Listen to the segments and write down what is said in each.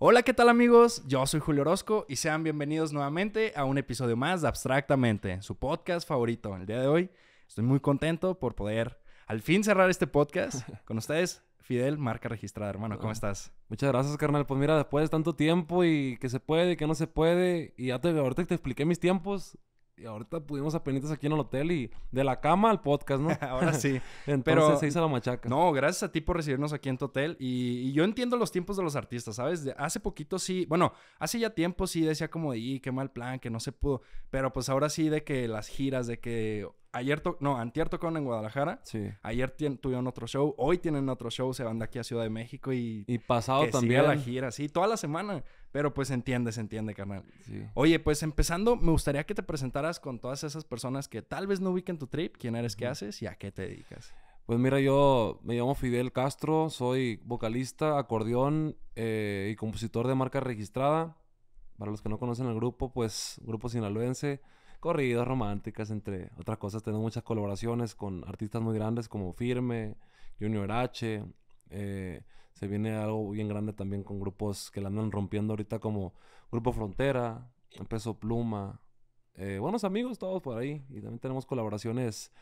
Hola, ¿qué tal amigos? Yo soy Julio Orozco y sean bienvenidos nuevamente a un episodio más de Abstractamente, su podcast favorito. El día de hoy estoy muy contento por poder al fin cerrar este podcast con ustedes. Fidel, marca registrada, hermano, ¿cómo ah, estás? Muchas gracias, carnal. Pues mira, después de tanto tiempo y que se puede, que no se puede, y ya te, ahorita te expliqué mis tiempos, y ahorita pudimos apenitas aquí en el hotel y de la cama al podcast, ¿no? Ahora sí. Entonces Pero, se hizo la machaca. No, gracias a ti por recibirnos aquí en tu hotel. Y, yo entiendo los tiempos de los artistas, ¿sabes? hace poquito sí, bueno, hace ya tiempo sí decía como, y qué mal plan, que no se pudo. Pero pues ahora sí de que las giras, de que ayer, tocó... no, antier tocó en Guadalajara. Sí. Ayer tuvieron otro show, hoy tienen otro show, se van de aquí a Ciudad de México y... Y pasado también. la gira, sí, toda la semana. Pero pues se entiende, se entiende, carnal. Oye, pues empezando, me gustaría que te presentaras con todas esas personas que tal vez no ubiquen tu trip, quién eres, qué haces y a qué te dedicas. Pues mira, yo me llamo Fidel Castro, soy vocalista, acordeón eh, y compositor de marca registrada. Para los que no conocen el grupo, pues grupo sinaloense, corridas románticas, entre otras cosas. Tengo muchas colaboraciones con artistas muy grandes como Firme, Junior H. Eh, se viene algo bien grande también con grupos que la andan rompiendo ahorita como Grupo Frontera, Peso Pluma. Eh, buenos amigos todos por ahí. Y también tenemos colaboraciones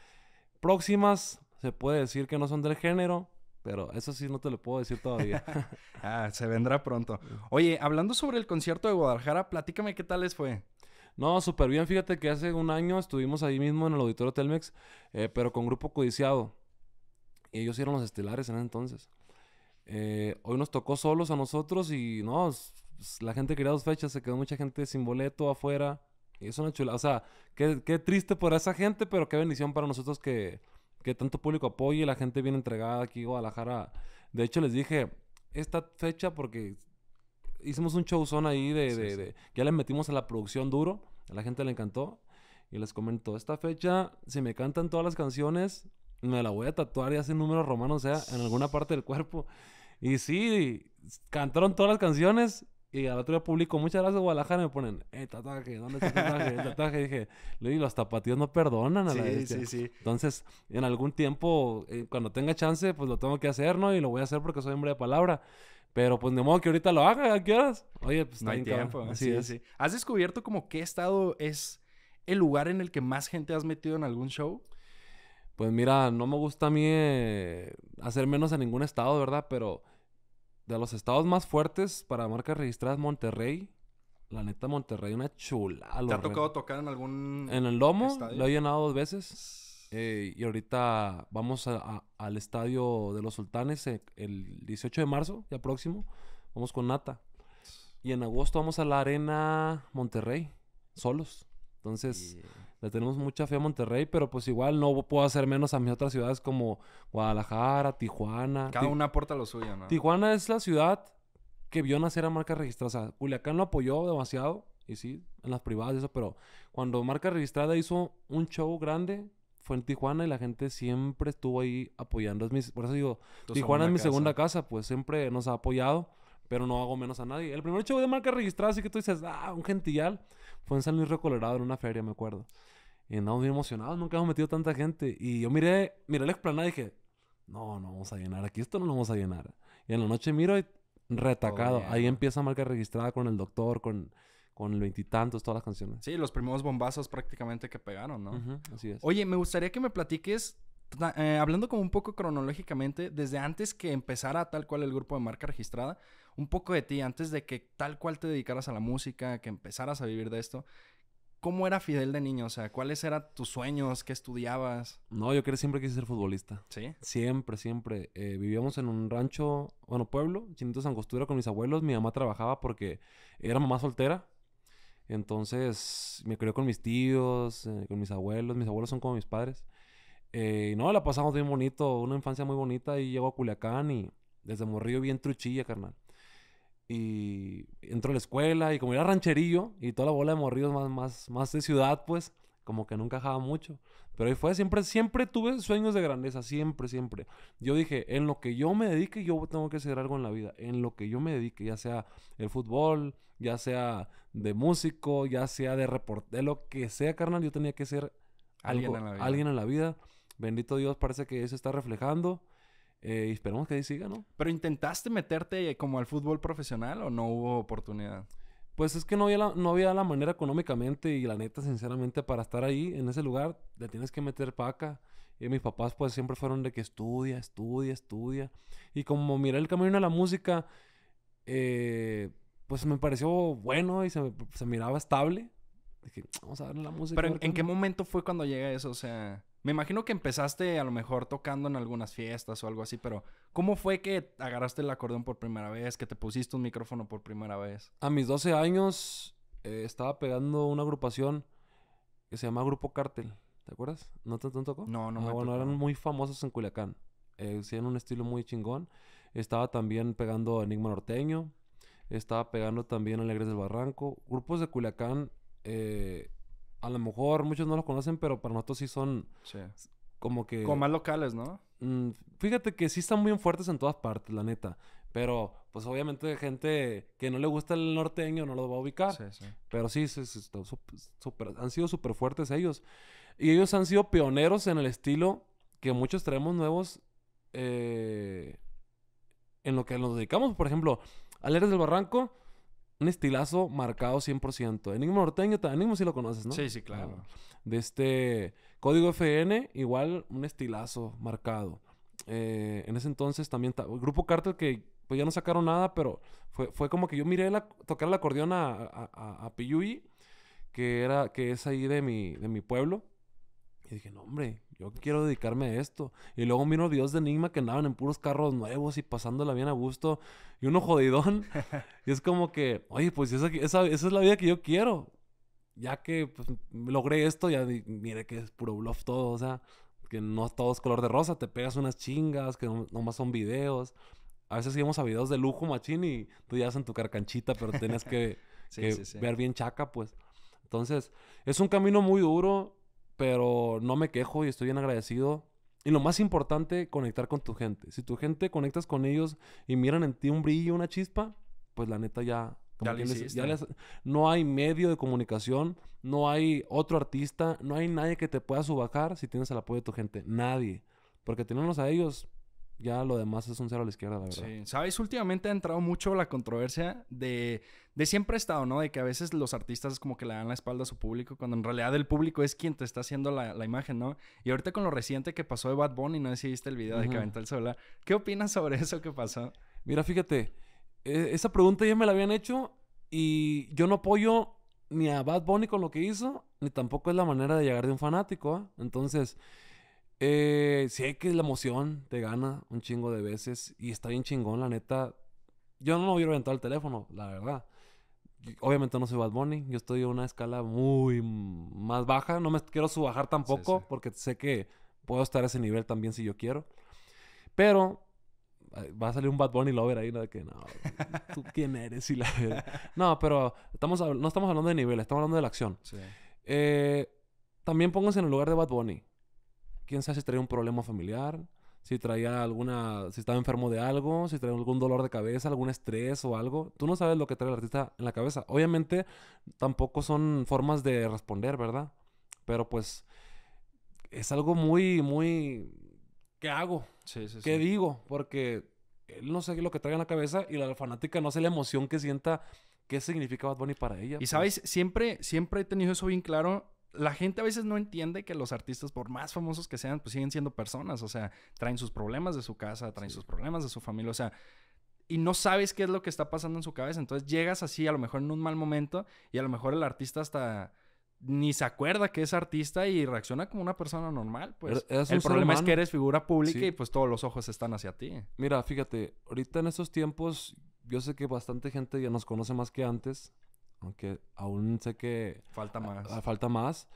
próximas. Se puede decir que no son del género, pero eso sí no te lo puedo decir todavía. ah, se vendrá pronto. Oye, hablando sobre el concierto de Guadalajara, platícame qué tal les fue. No, súper bien. Fíjate que hace un año estuvimos ahí mismo en el auditorio Telmex, eh, pero con grupo codiciado. Y ellos hicieron los estelares en ese entonces. Eh, hoy nos tocó solos a nosotros y no, la gente quería dos fechas, se quedó mucha gente sin boleto afuera. Y es una chula, o sea, qué, triste por esa gente, pero qué bendición para nosotros que, tanto público apoye, la gente bien entregada aquí Guadalajara. De hecho, les dije, esta fecha porque hicimos un showzón ahí de, Ya le metimos a la producción duro, a la gente le encantó. Y les comento, esta fecha, si me cantan todas las canciones, me la voy a tatuar y hacer números romanos, o sea, en alguna parte del cuerpo. Y sí, cantaron todas las canciones y al otro día muchas gracias Guadalajara, y me ponen, eh, tatuaje, ¿dónde está el dije, los tapatíos no perdonan a la sí, sí, sí. Entonces, en algún tiempo, eh, cuando tenga chance, pues lo tengo que hacer, ¿no? Y lo voy a hacer porque soy hombre de palabra. Pero pues de modo que ahorita lo haga, ¿a qué Oye, pues no hay tiempo. Sí, sí. ¿Has descubierto como qué estado es el lugar en el que más gente has metido en algún show? Pues mira, no me gusta a mí eh, hacer menos a ningún estado, ¿verdad? Pero de los estados más fuertes para marcas registradas, Monterrey. La neta, Monterrey, una chula. ¿Te ha tocado tocar en algún.? En el lomo, lo he llenado dos veces. Eh, y ahorita vamos al estadio de los Sultanes eh, el 18 de marzo, ya próximo. Vamos con Nata. Y en agosto vamos a la Arena Monterrey, solos. Entonces, le tenemos mucha fe a Monterrey, pero pues igual no puedo hacer menos a mis otras ciudades como Guadalajara, Tijuana. Cada una aporta lo suyo, ¿no? Tijuana es la ciudad que vio nacer a Marca Registrada O sea, Culiacán lo apoyó demasiado, y sí, en las privadas y eso, pero cuando marca registrada hizo un show grande, fue en Tijuana y la gente siempre estuvo ahí apoyando. por eso digo, Tijuana es mi segunda casa, pues siempre nos ha apoyado, pero no hago menos a nadie. El primer show de marca registrada, así que tú dices, ah, un gentillal. Fue en San Luis Río Colorado, en una feria, me acuerdo. Y andamos bien emocionados, nunca hemos metido tanta gente. Y yo miré, miré la explanada y dije, no, no vamos a llenar aquí, esto no lo vamos a llenar. Y en la noche miro y retacado. Oh, ahí empieza marca registrada con el doctor, con, con el veintitantos, todas las canciones. Sí, los primeros bombazos prácticamente que pegaron, ¿no? así es. Oye, me gustaría que me platiques eh, hablando como un poco cronológicamente, desde antes que empezara tal cual el grupo de marca registrada, un poco de ti, antes de que tal cual te dedicaras a la música, que empezaras a vivir de esto, ¿cómo era Fidel de niño? O sea, ¿cuáles eran tus sueños? ¿Qué estudiabas? No, yo siempre quise ser futbolista. ¿Sí? Siempre, siempre. Eh, vivíamos en un rancho, bueno, pueblo, Chinito San Costura con mis abuelos. Mi mamá trabajaba porque era mamá soltera. Entonces me crió con mis tíos, eh, con mis abuelos. Mis abuelos son como mis padres. Eh, no, la pasamos bien bonito, una infancia muy bonita. Y llego a Culiacán y desde Morrillo bien truchilla, carnal. Y entró a la escuela y como era rancherillo y toda la bola de morridos más, más, más de ciudad, pues, como que nunca jaba mucho. Pero ahí fue, siempre, siempre tuve sueños de grandeza, siempre, siempre. Yo dije, en lo que yo me dedique, yo tengo que hacer algo en la vida, en lo que yo me dedique, ya sea el fútbol, ya sea de músico, ya sea de reportero, lo que sea, carnal, yo tenía que ser alguien en la vida. Bendito Dios, parece que eso está reflejando. Eh, esperemos que ahí siga, ¿no? Pero intentaste meterte como al fútbol profesional o no hubo oportunidad? Pues es que no había, la, no había la manera económicamente y la neta, sinceramente, para estar ahí en ese lugar, le tienes que meter paca. Y mis papás pues siempre fueron de que estudia, estudia, estudia. Y como miré el camino a la música, eh, pues me pareció bueno y se, miraba estable. Dije, vamos a darle la música. Pero ¿en, ¿en qué momento fue cuando llega eso? O sea... Me imagino que empezaste a lo mejor tocando en algunas fiestas o algo así, pero ¿cómo fue que agarraste el acordeón por primera vez, que te pusiste un micrófono por primera vez? A mis 12 años eh, estaba pegando una agrupación que se llama Grupo Cártel, ¿te acuerdas? ¿No te, tocó? No, no ah, Bueno, eran muy famosos en Culiacán. Eh, un estilo muy chingón. Estaba también pegando Enigma Norteño. Estaba pegando también Alegres del Barranco. Grupos de Culiacán eh, a lo mejor muchos no los conocen, pero para nosotros sí son como que... Como más locales, ¿no? Mm, fíjate que sí están muy fuertes en todas partes, la neta. Pero, pues obviamente gente que no le gusta el norteño no lo va a ubicar. Sí, sí. Pero sí, han sido súper fuertes ellos. Y ellos han sido pioneros en el estilo que muchos traemos nuevos eh, en lo que nos dedicamos. Por ejemplo, Aleres del Barranco un estilazo marcado 100%. Enigma norteño, Enigma sí lo conoces, ¿no? Sí, sí, claro. Ah, de este Código FN, igual un estilazo marcado. Eh, en ese entonces también, Grupo Cartel que pues ya no sacaron nada, pero fue, como que yo miré la, tocar el acordeón a, a, a, que, era, que es ahí de mi, de mi pueblo. Y dije, no, hombre, yo quiero dedicarme a esto. Y luego vino videos de Enigma que andaban en puros carros nuevos y pasándola bien a gusto. Y uno jodidón. y es como que, oye, pues esa, esa, es la vida que yo quiero. Ya que pues, logré esto, ya mire que es puro bluff todo. O sea, que no todo es color de rosa. Te pegas unas chingas que no, nomás son videos. A veces íbamos a videos de lujo, machín, y tú ya en tu carcanchita, pero tienes que, ver bien chaca, pues. Entonces, es un camino muy duro pero no me quejo y estoy bien agradecido. Y lo más importante, conectar con tu gente. Si tu gente conectas con ellos y miran en ti un brillo, una chispa, pues la neta ya... Ya, no hay medio de comunicación, no hay otro artista, no hay nadie que te pueda subajar si tienes el apoyo de tu gente. Nadie. Porque tenemos a ellos ya lo demás es un cero a la izquierda, la verdad. Sí, sabes, últimamente ha entrado mucho la controversia de, de siempre estado, ¿no? De que a veces los artistas es como que le dan la espalda a su público, cuando en realidad el público es quien te está haciendo la, imagen, ¿no? Y ahorita con lo reciente que pasó de Bad Bunny, no sé si viste el video de que aventó el celular. ¿Qué opinas sobre eso que pasó? Mira, fíjate, e, esa pregunta ya me la habían hecho y yo no apoyo ni a Bad Bunny con lo que hizo, ni tampoco es la manera de llegar de un fanático, ¿eh? Entonces eh, sé que la emoción te gana un chingo de veces y está bien chingón, la neta. Yo no hubiera aventado el teléfono, la verdad. Obviamente no soy Bad Bunny, yo estoy en una escala muy más baja, no me quiero subajar tampoco porque sé que puedo estar a ese nivel también si yo quiero. Pero va a salir un Bad Bunny lover ahí, ¿no? De que no, tú quién eres y la No, pero estamos, no estamos hablando de nivel, estamos hablando de la acción. Eh, también pónganse en el lugar de Bad Bunny quién sabe si traía un problema familiar, si traía alguna, si estaba enfermo de algo, si traía algún dolor de cabeza, algún estrés o algo. Tú no sabes lo que trae el artista en la cabeza. Obviamente tampoco son formas de responder, ¿verdad? Pero pues es algo muy, muy... ¿Qué hago? ¿Qué digo? Porque él no sé lo que trae en la cabeza y la fanática no sabe la emoción que sienta, qué significa Bad Bunny para ella. Y pues. sabes, siempre, siempre he tenido eso bien claro la gente a veces no entiende que los artistas, por más famosos que sean, pues siguen siendo personas, o sea, traen sus problemas de su casa, traen sus problemas de su familia, o sea, y no sabes qué es lo que está pasando en su cabeza, entonces llegas así a lo mejor en un mal momento y a lo mejor el artista hasta ni se acuerda que es artista y reacciona como una persona normal, pues. Er, el problema es que eres figura pública y pues todos los ojos están hacia ti. Mira, fíjate, ahorita en estos tiempos yo sé que bastante gente ya nos conoce más que antes aunque aún sé que... Falta más. falta más.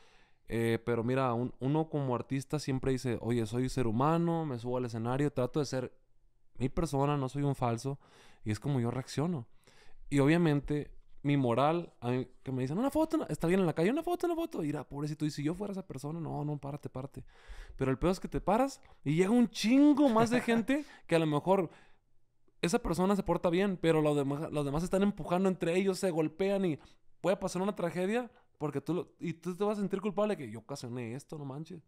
Eh, pero mira, uno como artista siempre dice, oye, soy ser humano, me subo al escenario, trato de ser mi persona, no soy un falso, y es como yo reacciono. Y obviamente mi moral, que me dicen, una foto, está bien en la calle, una foto, una foto. Y era pobrecito, y si yo fuera esa persona, no, no, párate, párate. Pero el peor es que te paras y llega un chingo más de gente que a lo mejor esa persona se porta bien, pero los, demás, los demás están empujando entre ellos, se golpean y puede pasar una tragedia porque tú, lo, y tú te vas a sentir culpable que yo ocasioné esto, no manches.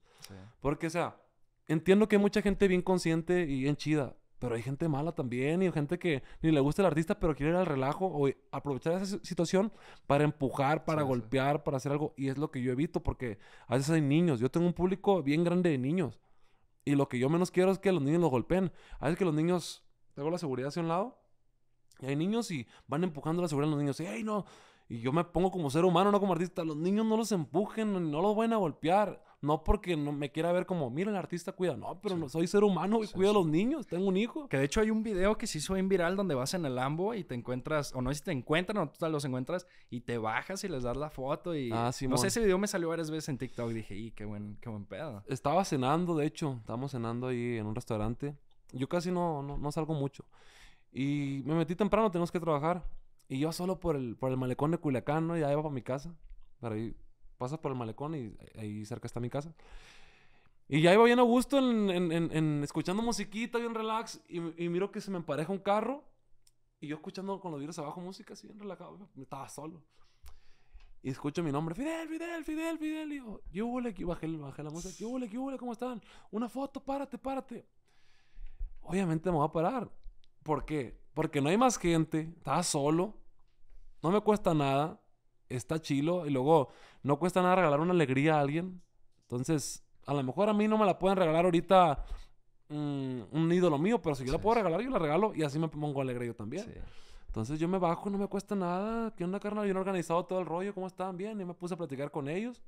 Porque, o sea, entiendo que hay mucha gente bien consciente y bien chida, pero hay gente mala también y gente que ni le gusta el artista, pero quiere ir al relajo o aprovechar esa situación para empujar, para golpear, para hacer algo. Y es lo que yo evito porque a veces hay niños. Yo tengo un público bien grande de niños. Y lo que yo menos quiero es que los niños los golpeen. A veces que los niños tengo la seguridad hacia un lado. Y hay niños y van empujando la seguridad a los niños. Y, no. Y yo me pongo como ser humano, no como artista. Los niños no los empujen, no los vayan a golpear. No porque no me quiera ver como, mira, el artista cuida. No, pero no, soy ser humano y cuido a los niños. Tengo un hijo. Que de hecho hay un video que se hizo bien viral donde vas en el Lambo y te encuentras, o no sé si te encuentran o tú los encuentras y te bajas y les das la foto. Y ah, no sé, ese video me salió varias veces en TikTok. Dije, y qué buen, qué buen pedo. Estaba cenando, de hecho. Estábamos cenando ahí en un restaurante yo casi no, no, salgo mucho. Y me metí temprano, tenemos que trabajar. Y yo solo por el, por el malecón de Culiacán, ¿no? Y ahí va para mi casa. Para ahí pasas por el malecón y ahí cerca está mi casa. Y ya iba bien a gusto en, en, en, escuchando musiquita, bien relax. Y, miro que se me empareja un carro. Y yo escuchando con los vidrios abajo música, así bien relajado. Estaba solo. Y escucho mi nombre, Fidel, Fidel, Fidel, Fidel. Y yo, yo bajé, bajé la música. Yo, ¿qué ¿Cómo están? Una foto, párate, párate obviamente me voy a parar. ¿Por qué? Porque no hay más gente, estaba solo, no me cuesta nada, está chilo y luego no cuesta nada regalar una alegría a alguien. Entonces, a lo mejor a mí no me la pueden regalar ahorita mm, un ídolo mío, pero si yo la puedo regalar, yo la regalo y así me pongo alegre yo también. Entonces yo me bajo, no me cuesta nada. ¿Qué onda, carnal? Bien organizado todo el rollo, ¿cómo estaban? Bien. Y me puse a platicar con ellos.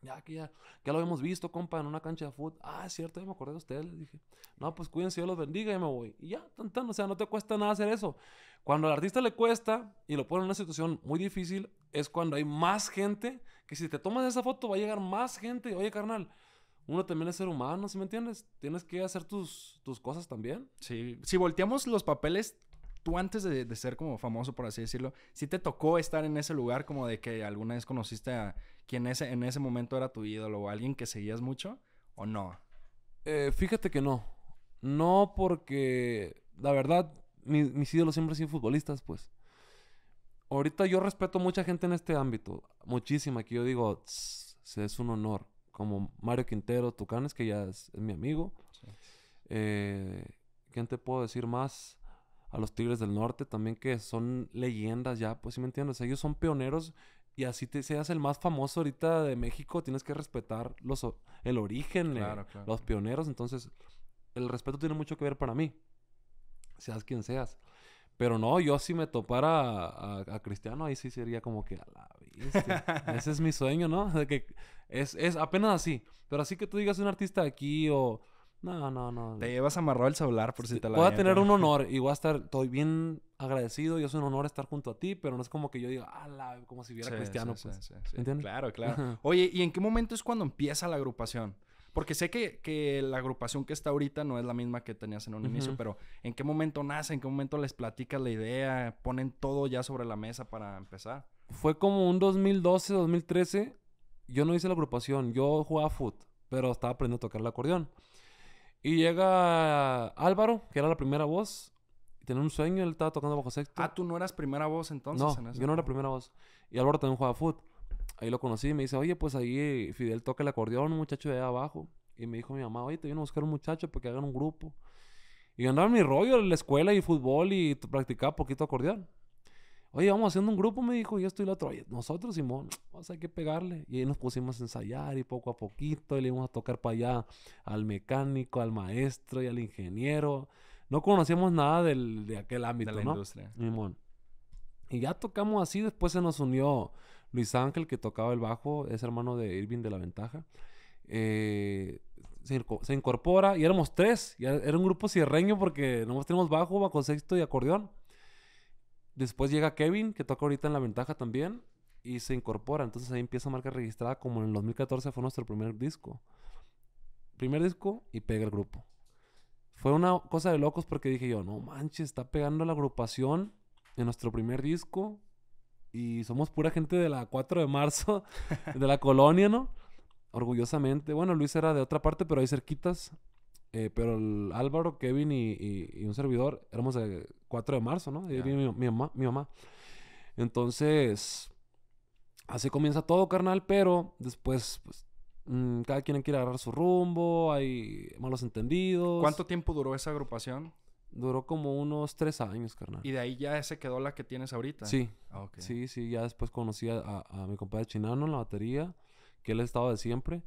Ya que ya, lo habíamos visto, compa, en una cancha de fútbol. Ah, es cierto, me acordé de ustedes. dije, no, pues cuídense, Dios los bendiga y me voy. Y ya, tan, o sea, no te cuesta nada hacer eso. Cuando al artista le cuesta y lo pone en una situación muy difícil, es cuando hay más gente que si te tomas esa foto va a llegar más gente. Oye, carnal, uno también es ser humano, ¿sí me entiendes? Tienes que hacer tus, tus cosas también. Sí, si volteamos los papeles, tú antes de, ser como famoso, por así decirlo, ¿sí te tocó estar en ese lugar como de que alguna vez conociste a quien ese, en ese momento era tu ídolo o alguien que seguías mucho o no? Eh, fíjate que no. No porque, la verdad, mis ídolos siempre han sido futbolistas, pues. Ahorita yo respeto mucha gente en este ámbito, muchísima, que yo digo, es un honor. Como Mario Quintero, Tucanes, que ya es, mi amigo. Eh, ¿Quién te puedo decir más? a los Tigres del Norte también que son leyendas ya, pues sí me entiendes, ellos son pioneros y así te seas el más famoso ahorita de México, tienes que respetar los, el origen, eh, los pioneros, entonces el respeto tiene mucho que ver para mí, seas quien seas. Pero no, yo si me topara a, Cristiano, ahí sí sería como que a la Ese es mi sueño, ¿no? es, es apenas así. Pero así que tú digas un artista aquí o no, no, no. Te llevas amarrado el celular por si te la Voy a tener un honor y voy a estar, estoy bien agradecido y es un honor estar junto a ti, pero no es como que yo diga, ah, como si viera cristiano, pues. ¿Entiendes? Claro, claro. Oye, ¿y en qué momento es cuando empieza la agrupación? Porque sé que, la agrupación que está ahorita no es la misma que tenías en un inicio, pero ¿en qué momento nace? ¿En qué momento les platicas la idea? ¿Ponen todo ya sobre la mesa para empezar? Fue como un 2012, 2013. Yo no hice la agrupación, yo jugaba foot, pero estaba aprendiendo a tocar el acordeón. Y llega Álvaro, que era la primera voz. Tenía un sueño, él estaba tocando bajo sexto. Ah, tú no eras primera voz entonces. No, yo no era primera voz. Y Álvaro también jugaba fútbol Ahí lo conocí y me dice, oye, pues ahí eh, Fidel toca el acordeón, un muchacho de abajo. Y me dijo mi mamá, oye, te voy a buscar un muchacho para que hagan un grupo. Y andaba mi rollo en la escuela y fútbol y practicaba poquito acordeón. Oye, vamos haciendo un grupo, me dijo, y esto y lo otro. Oye, nosotros, Simón, vamos a hay que pegarle. Y ahí nos pusimos a ensayar y poco a poquito, y le íbamos a tocar para allá al mecánico, al maestro y al ingeniero. No conocíamos nada del, de aquel ámbito, de la industria. Simón. Y ya tocamos así, después se nos unió Luis Ángel, que tocaba el bajo, es hermano de Irving de la Ventaja. Eh, se, incorpora y éramos tres. Y era un grupo cierreño porque nomás tenemos bajo, bajo sexto y acordeón. Después llega Kevin, que toca ahorita en la ventaja también, y se incorpora. Entonces ahí empieza marca registrada, como en el 2014 fue nuestro primer disco. Primer disco y pega el grupo. Fue una cosa de locos porque dije yo, no manches, está pegando la agrupación en nuestro primer disco y somos pura gente de la 4 de marzo, de la colonia, ¿no? Orgullosamente. Bueno, Luis era de otra parte, pero ahí cerquitas. Eh, pero el Álvaro, Kevin y, y, un servidor éramos de 4 de marzo, ¿no? Mi, mi, mamá, mi mamá. Entonces, así comienza todo, carnal, pero después, pues, mm, cada quien quiere agarrar su rumbo, hay malos entendidos. ¿Cuánto tiempo duró esa agrupación? Duró como unos tres años, carnal. ¿Y de ahí ya se quedó la que tienes ahorita? Sí. Ah, sí, sí, ya después conocí a, mi compadre Chinano en la batería, que él estaba de siempre,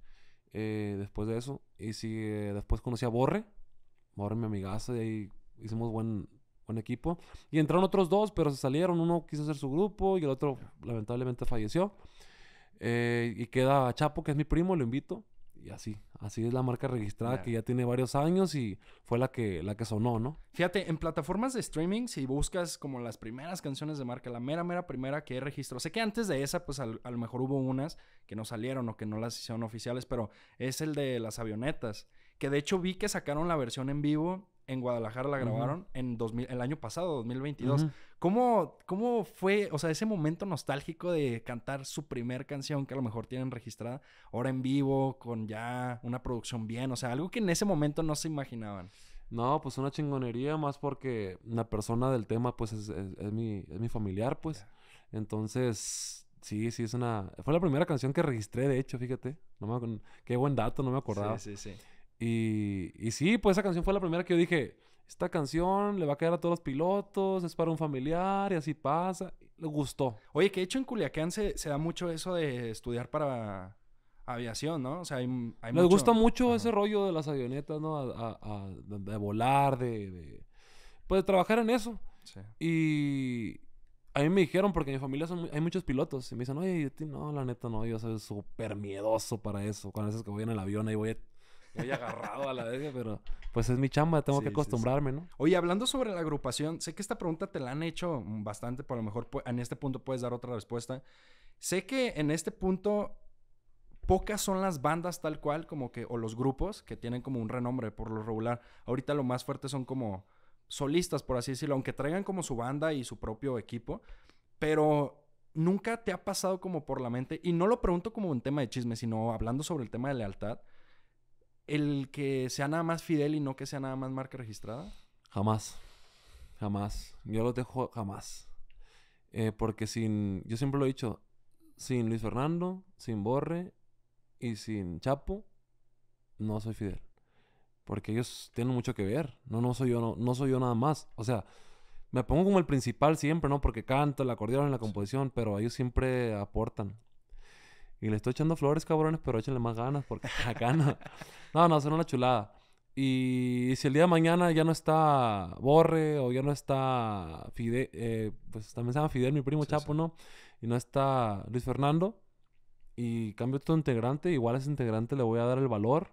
eh, después de eso. Y sí, eh, después conocí a Borre, Borre mi amigazo, y ahí hicimos buen, en equipo. Y entraron otros dos, pero se salieron. Uno quiso hacer su grupo y el otro lamentablemente falleció. Eh, y queda Chapo, que es mi primo, lo invito. Y así, así es la marca registrada que ya tiene varios años y fue la que, la que sonó, ¿no? Fíjate, en plataformas de streaming, si buscas como las primeras canciones de marca, la mera, mera primera que registró, sé que antes de esa, pues a lo mejor hubo unas que no salieron o que no las hicieron oficiales, pero es el de las avionetas, que de hecho vi que sacaron la versión en vivo en Guadalajara la grabaron en el año pasado, 2022. ¿Cómo, ¿Cómo fue, o sea, ese momento nostálgico de cantar su primer canción que a lo mejor tienen registrada ahora en vivo, con ya una producción bien, o sea, algo que en ese momento no se imaginaban? No, pues una chingonería, más porque la persona del tema, pues, es, es, mi, es mi familiar, pues. Entonces, Sí, sí, es una... Fue la primera canción que registré, de hecho, fíjate. No me... Qué buen dato, no me acordaba. Sí, sí, sí. Y, sí, pues esa canción fue la primera que yo dije, esta canción le va a quedar a todos los pilotos, es para un familiar y así pasa. Le gustó. Oye, que de hecho en Culiacán se, da mucho eso de estudiar para aviación, ¿no? O sea, hay, hay Les gusta mucho ese rollo de las avionetas, ¿no? de volar, de, pues, de, trabajar en eso. Sí. Y a mí me dijeron, porque en mi familia son, hay muchos pilotos, y me dicen, oye, no, la neta no, yo soy súper miedoso para eso. Cuando veces que voy en el avión ahí voy a yo agarrado a la vez, pero pues es mi chamba, tengo que acostumbrarme, ¿no? Oye, hablando sobre la agrupación, sé que esta pregunta te la han hecho bastante, por a lo mejor en este punto puedes dar otra respuesta. Sé que en este punto pocas son las bandas tal cual, como que, o los grupos que tienen como un renombre por lo regular. Ahorita lo más fuerte son como solistas, por así decirlo, aunque traigan como su banda y su propio equipo, pero nunca te ha pasado como por la mente, y no lo pregunto como un tema de chisme, sino hablando sobre el tema de lealtad, el que sea nada más Fidel y no que sea nada más marca registrada? Jamás. Jamás. Yo lo dejo jamás. Eh, porque sin. Yo siempre lo he dicho. Sin Luis Fernando, sin Borre y sin Chapo, no soy Fidel. Porque ellos tienen mucho que ver. No, no soy yo, no, soy yo nada más. O sea, me pongo como el principal siempre, ¿no? Porque canto, el acordeón, la composición, pero ellos siempre aportan. Y le estoy echando flores, cabrones, pero échenle más ganas porque acá no. No, no, son una chulada. Y si el día de mañana ya no está Borre o ya no está Fidel, eh, pues también se llama Fidel, mi primo Chapo, ¿no? Y no está Luis Fernando y cambio todo integrante, igual a ese integrante le voy a dar el valor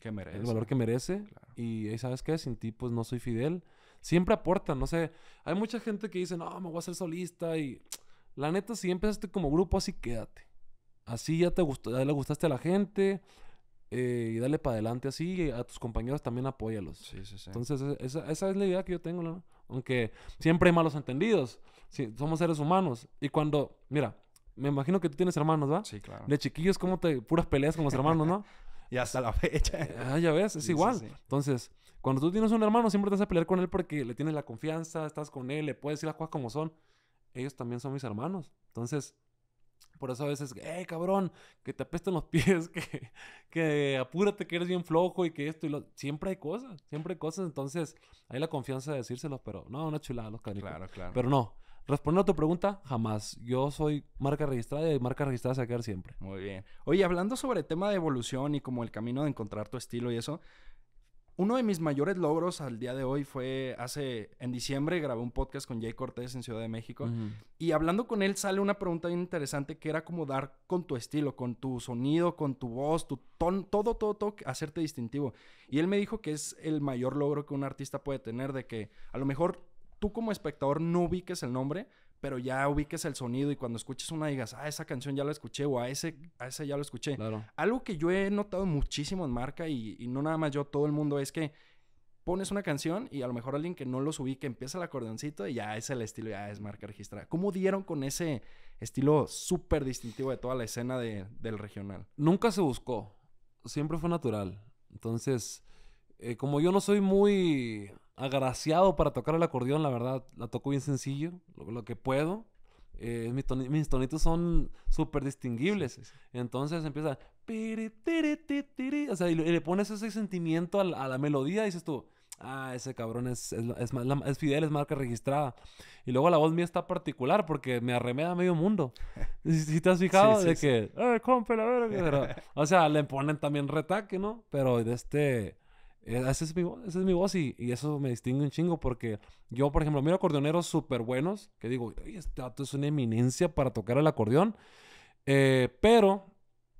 que merece. El valor que merece. Y sabes qué, sin ti pues no soy Fidel. Siempre aportan, no sé, hay mucha gente que dice, no, me voy a hacer solista y la neta, si empezaste como grupo, así quédate así ya te le gustaste a la gente. Eh, y dale para adelante así. a tus compañeros también apóyalos. Entonces, e-, esa, es la idea que yo tengo, ¿no? Aunque siempre hay malos entendidos. somos seres humanos. Y cuando, mira, me imagino que tú tienes hermanos, ¿va? Sí, claro. De chiquillos, como te. puras peleas con los hermanos, ¿no? y hasta la fecha. Eh, ah, ya ves, es igual. Entonces, cuando tú tienes un hermano, siempre te vas a pelear con él porque le tienes la confianza, estás con él, le puedes decir las cosas como son. Ellos también son mis hermanos. Entonces, por eso a veces, eh, cabrón, que te apestan los pies, que, que apúrate, que eres bien flojo y que esto y lo... Siempre hay cosas, siempre hay cosas. Entonces, hay la confianza de decírselos, pero no, una chulada los canicos. Claro, claro. Pero no, Respondiendo a tu pregunta, jamás. Yo soy marca registrada y marca registrada se siempre. Muy bien. Oye, hablando sobre el tema de evolución y como el camino de encontrar tu estilo y eso, uno de mis mayores logros al día de hoy fue hace, en diciembre grabé un podcast con Jay Cortés en Ciudad de México y hablando con él sale una pregunta bien interesante que era como dar con tu estilo, con tu sonido, con tu voz, tu ton, todo, todo, todo, hacerte distintivo. Y él me dijo que es el mayor logro que un artista puede tener, de que a lo mejor tú como espectador no ubiques el nombre, pero ya ubiques el sonido y cuando escuches una digas, ah, esa canción ya la escuché o a ese, a ese ya lo escuché. Claro. Algo que yo he notado muchísimo en marca y, no nada más yo, todo el mundo, es que pones una canción y a lo mejor alguien que no los ubique empieza el acordeoncito y ya es el estilo, ya es marca registrada. ¿Cómo dieron con ese estilo súper distintivo de toda la escena del regional? Nunca se buscó, siempre fue natural. Entonces, eh, como yo no soy muy agraciado para tocar el acordeón, la verdad, la toco bien sencillo, lo, que puedo. Eh, mis, tonitos son súper distinguibles. Entonces empieza. o sea, y, le, pones ese sentimiento a la, melodía y dices tú. Ah, ese cabrón es, es, es, es, Fidel, es marca registrada. Y luego la voz mía está particular porque me arremeda a medio mundo. Si, te has fijado, de que, eh, o sea, le ponen también retaque, ¿no? Pero de este eh, esa es mi voz, y, eso me distingue un chingo porque yo, por ejemplo, miro acordeoneros súper buenos que digo, este dato es una eminencia para tocar el acordeón, eh, pero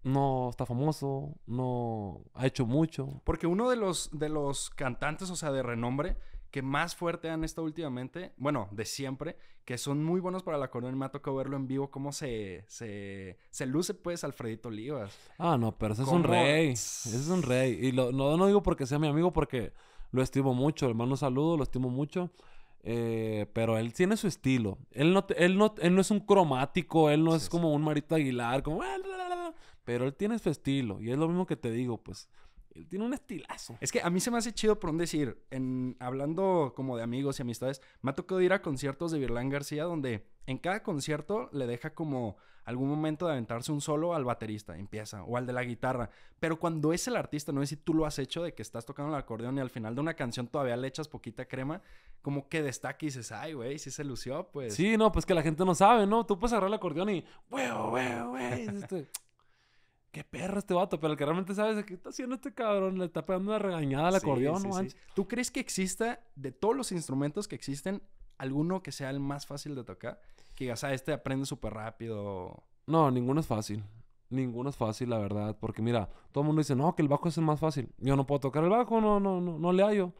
no está famoso, no ha hecho mucho. Porque uno de los, de los cantantes, o sea, de renombre, que más fuerte han estado últimamente, bueno, de siempre, que son muy buenos para corona, y Me ha tocado verlo en vivo, cómo se, se, se luce, pues, Alfredito Olivas. Ah, no, pero ese es un rey. Ese es un rey. Y lo, no, no digo porque sea mi amigo, porque lo estimo mucho. Hermano, saludo, lo estimo mucho. Eh, pero él tiene su estilo. Él no, él no, él no es un cromático, él no es como un Marito Aguilar, como... Ah, pero él tiene su estilo. Y es lo mismo que te digo, pues. Él tiene un estilazo. Es que a mí se me hace chido, por un decir, en, hablando como de amigos y amistades, me ha tocado ir a conciertos de Virlán García donde en cada concierto le deja como algún momento de aventarse un solo al baterista, empieza, o al de la guitarra. Pero cuando es el artista, no es si tú lo has hecho de que estás tocando el acordeón y al final de una canción todavía le echas poquita crema, como que destaca y dices, ay, güey, si se lució, pues. Sí, no, pues que la gente no sabe, ¿no? Tú puedes agarrar el acordeón y, güey, güey, güey qué perro este vato, pero el que realmente sabes... qué está haciendo este cabrón, le está pegando una regañada al acordeón, ¿Tú crees que exista, de todos los instrumentos que existen, alguno que sea el más fácil de tocar? Que, o sea, ah, este aprende súper rápido. No, ninguno es fácil. Ninguno es fácil, la verdad, porque mira, todo el mundo dice, no, que el bajo es el más fácil. Yo no puedo tocar el bajo, no, no, no, no le hallo.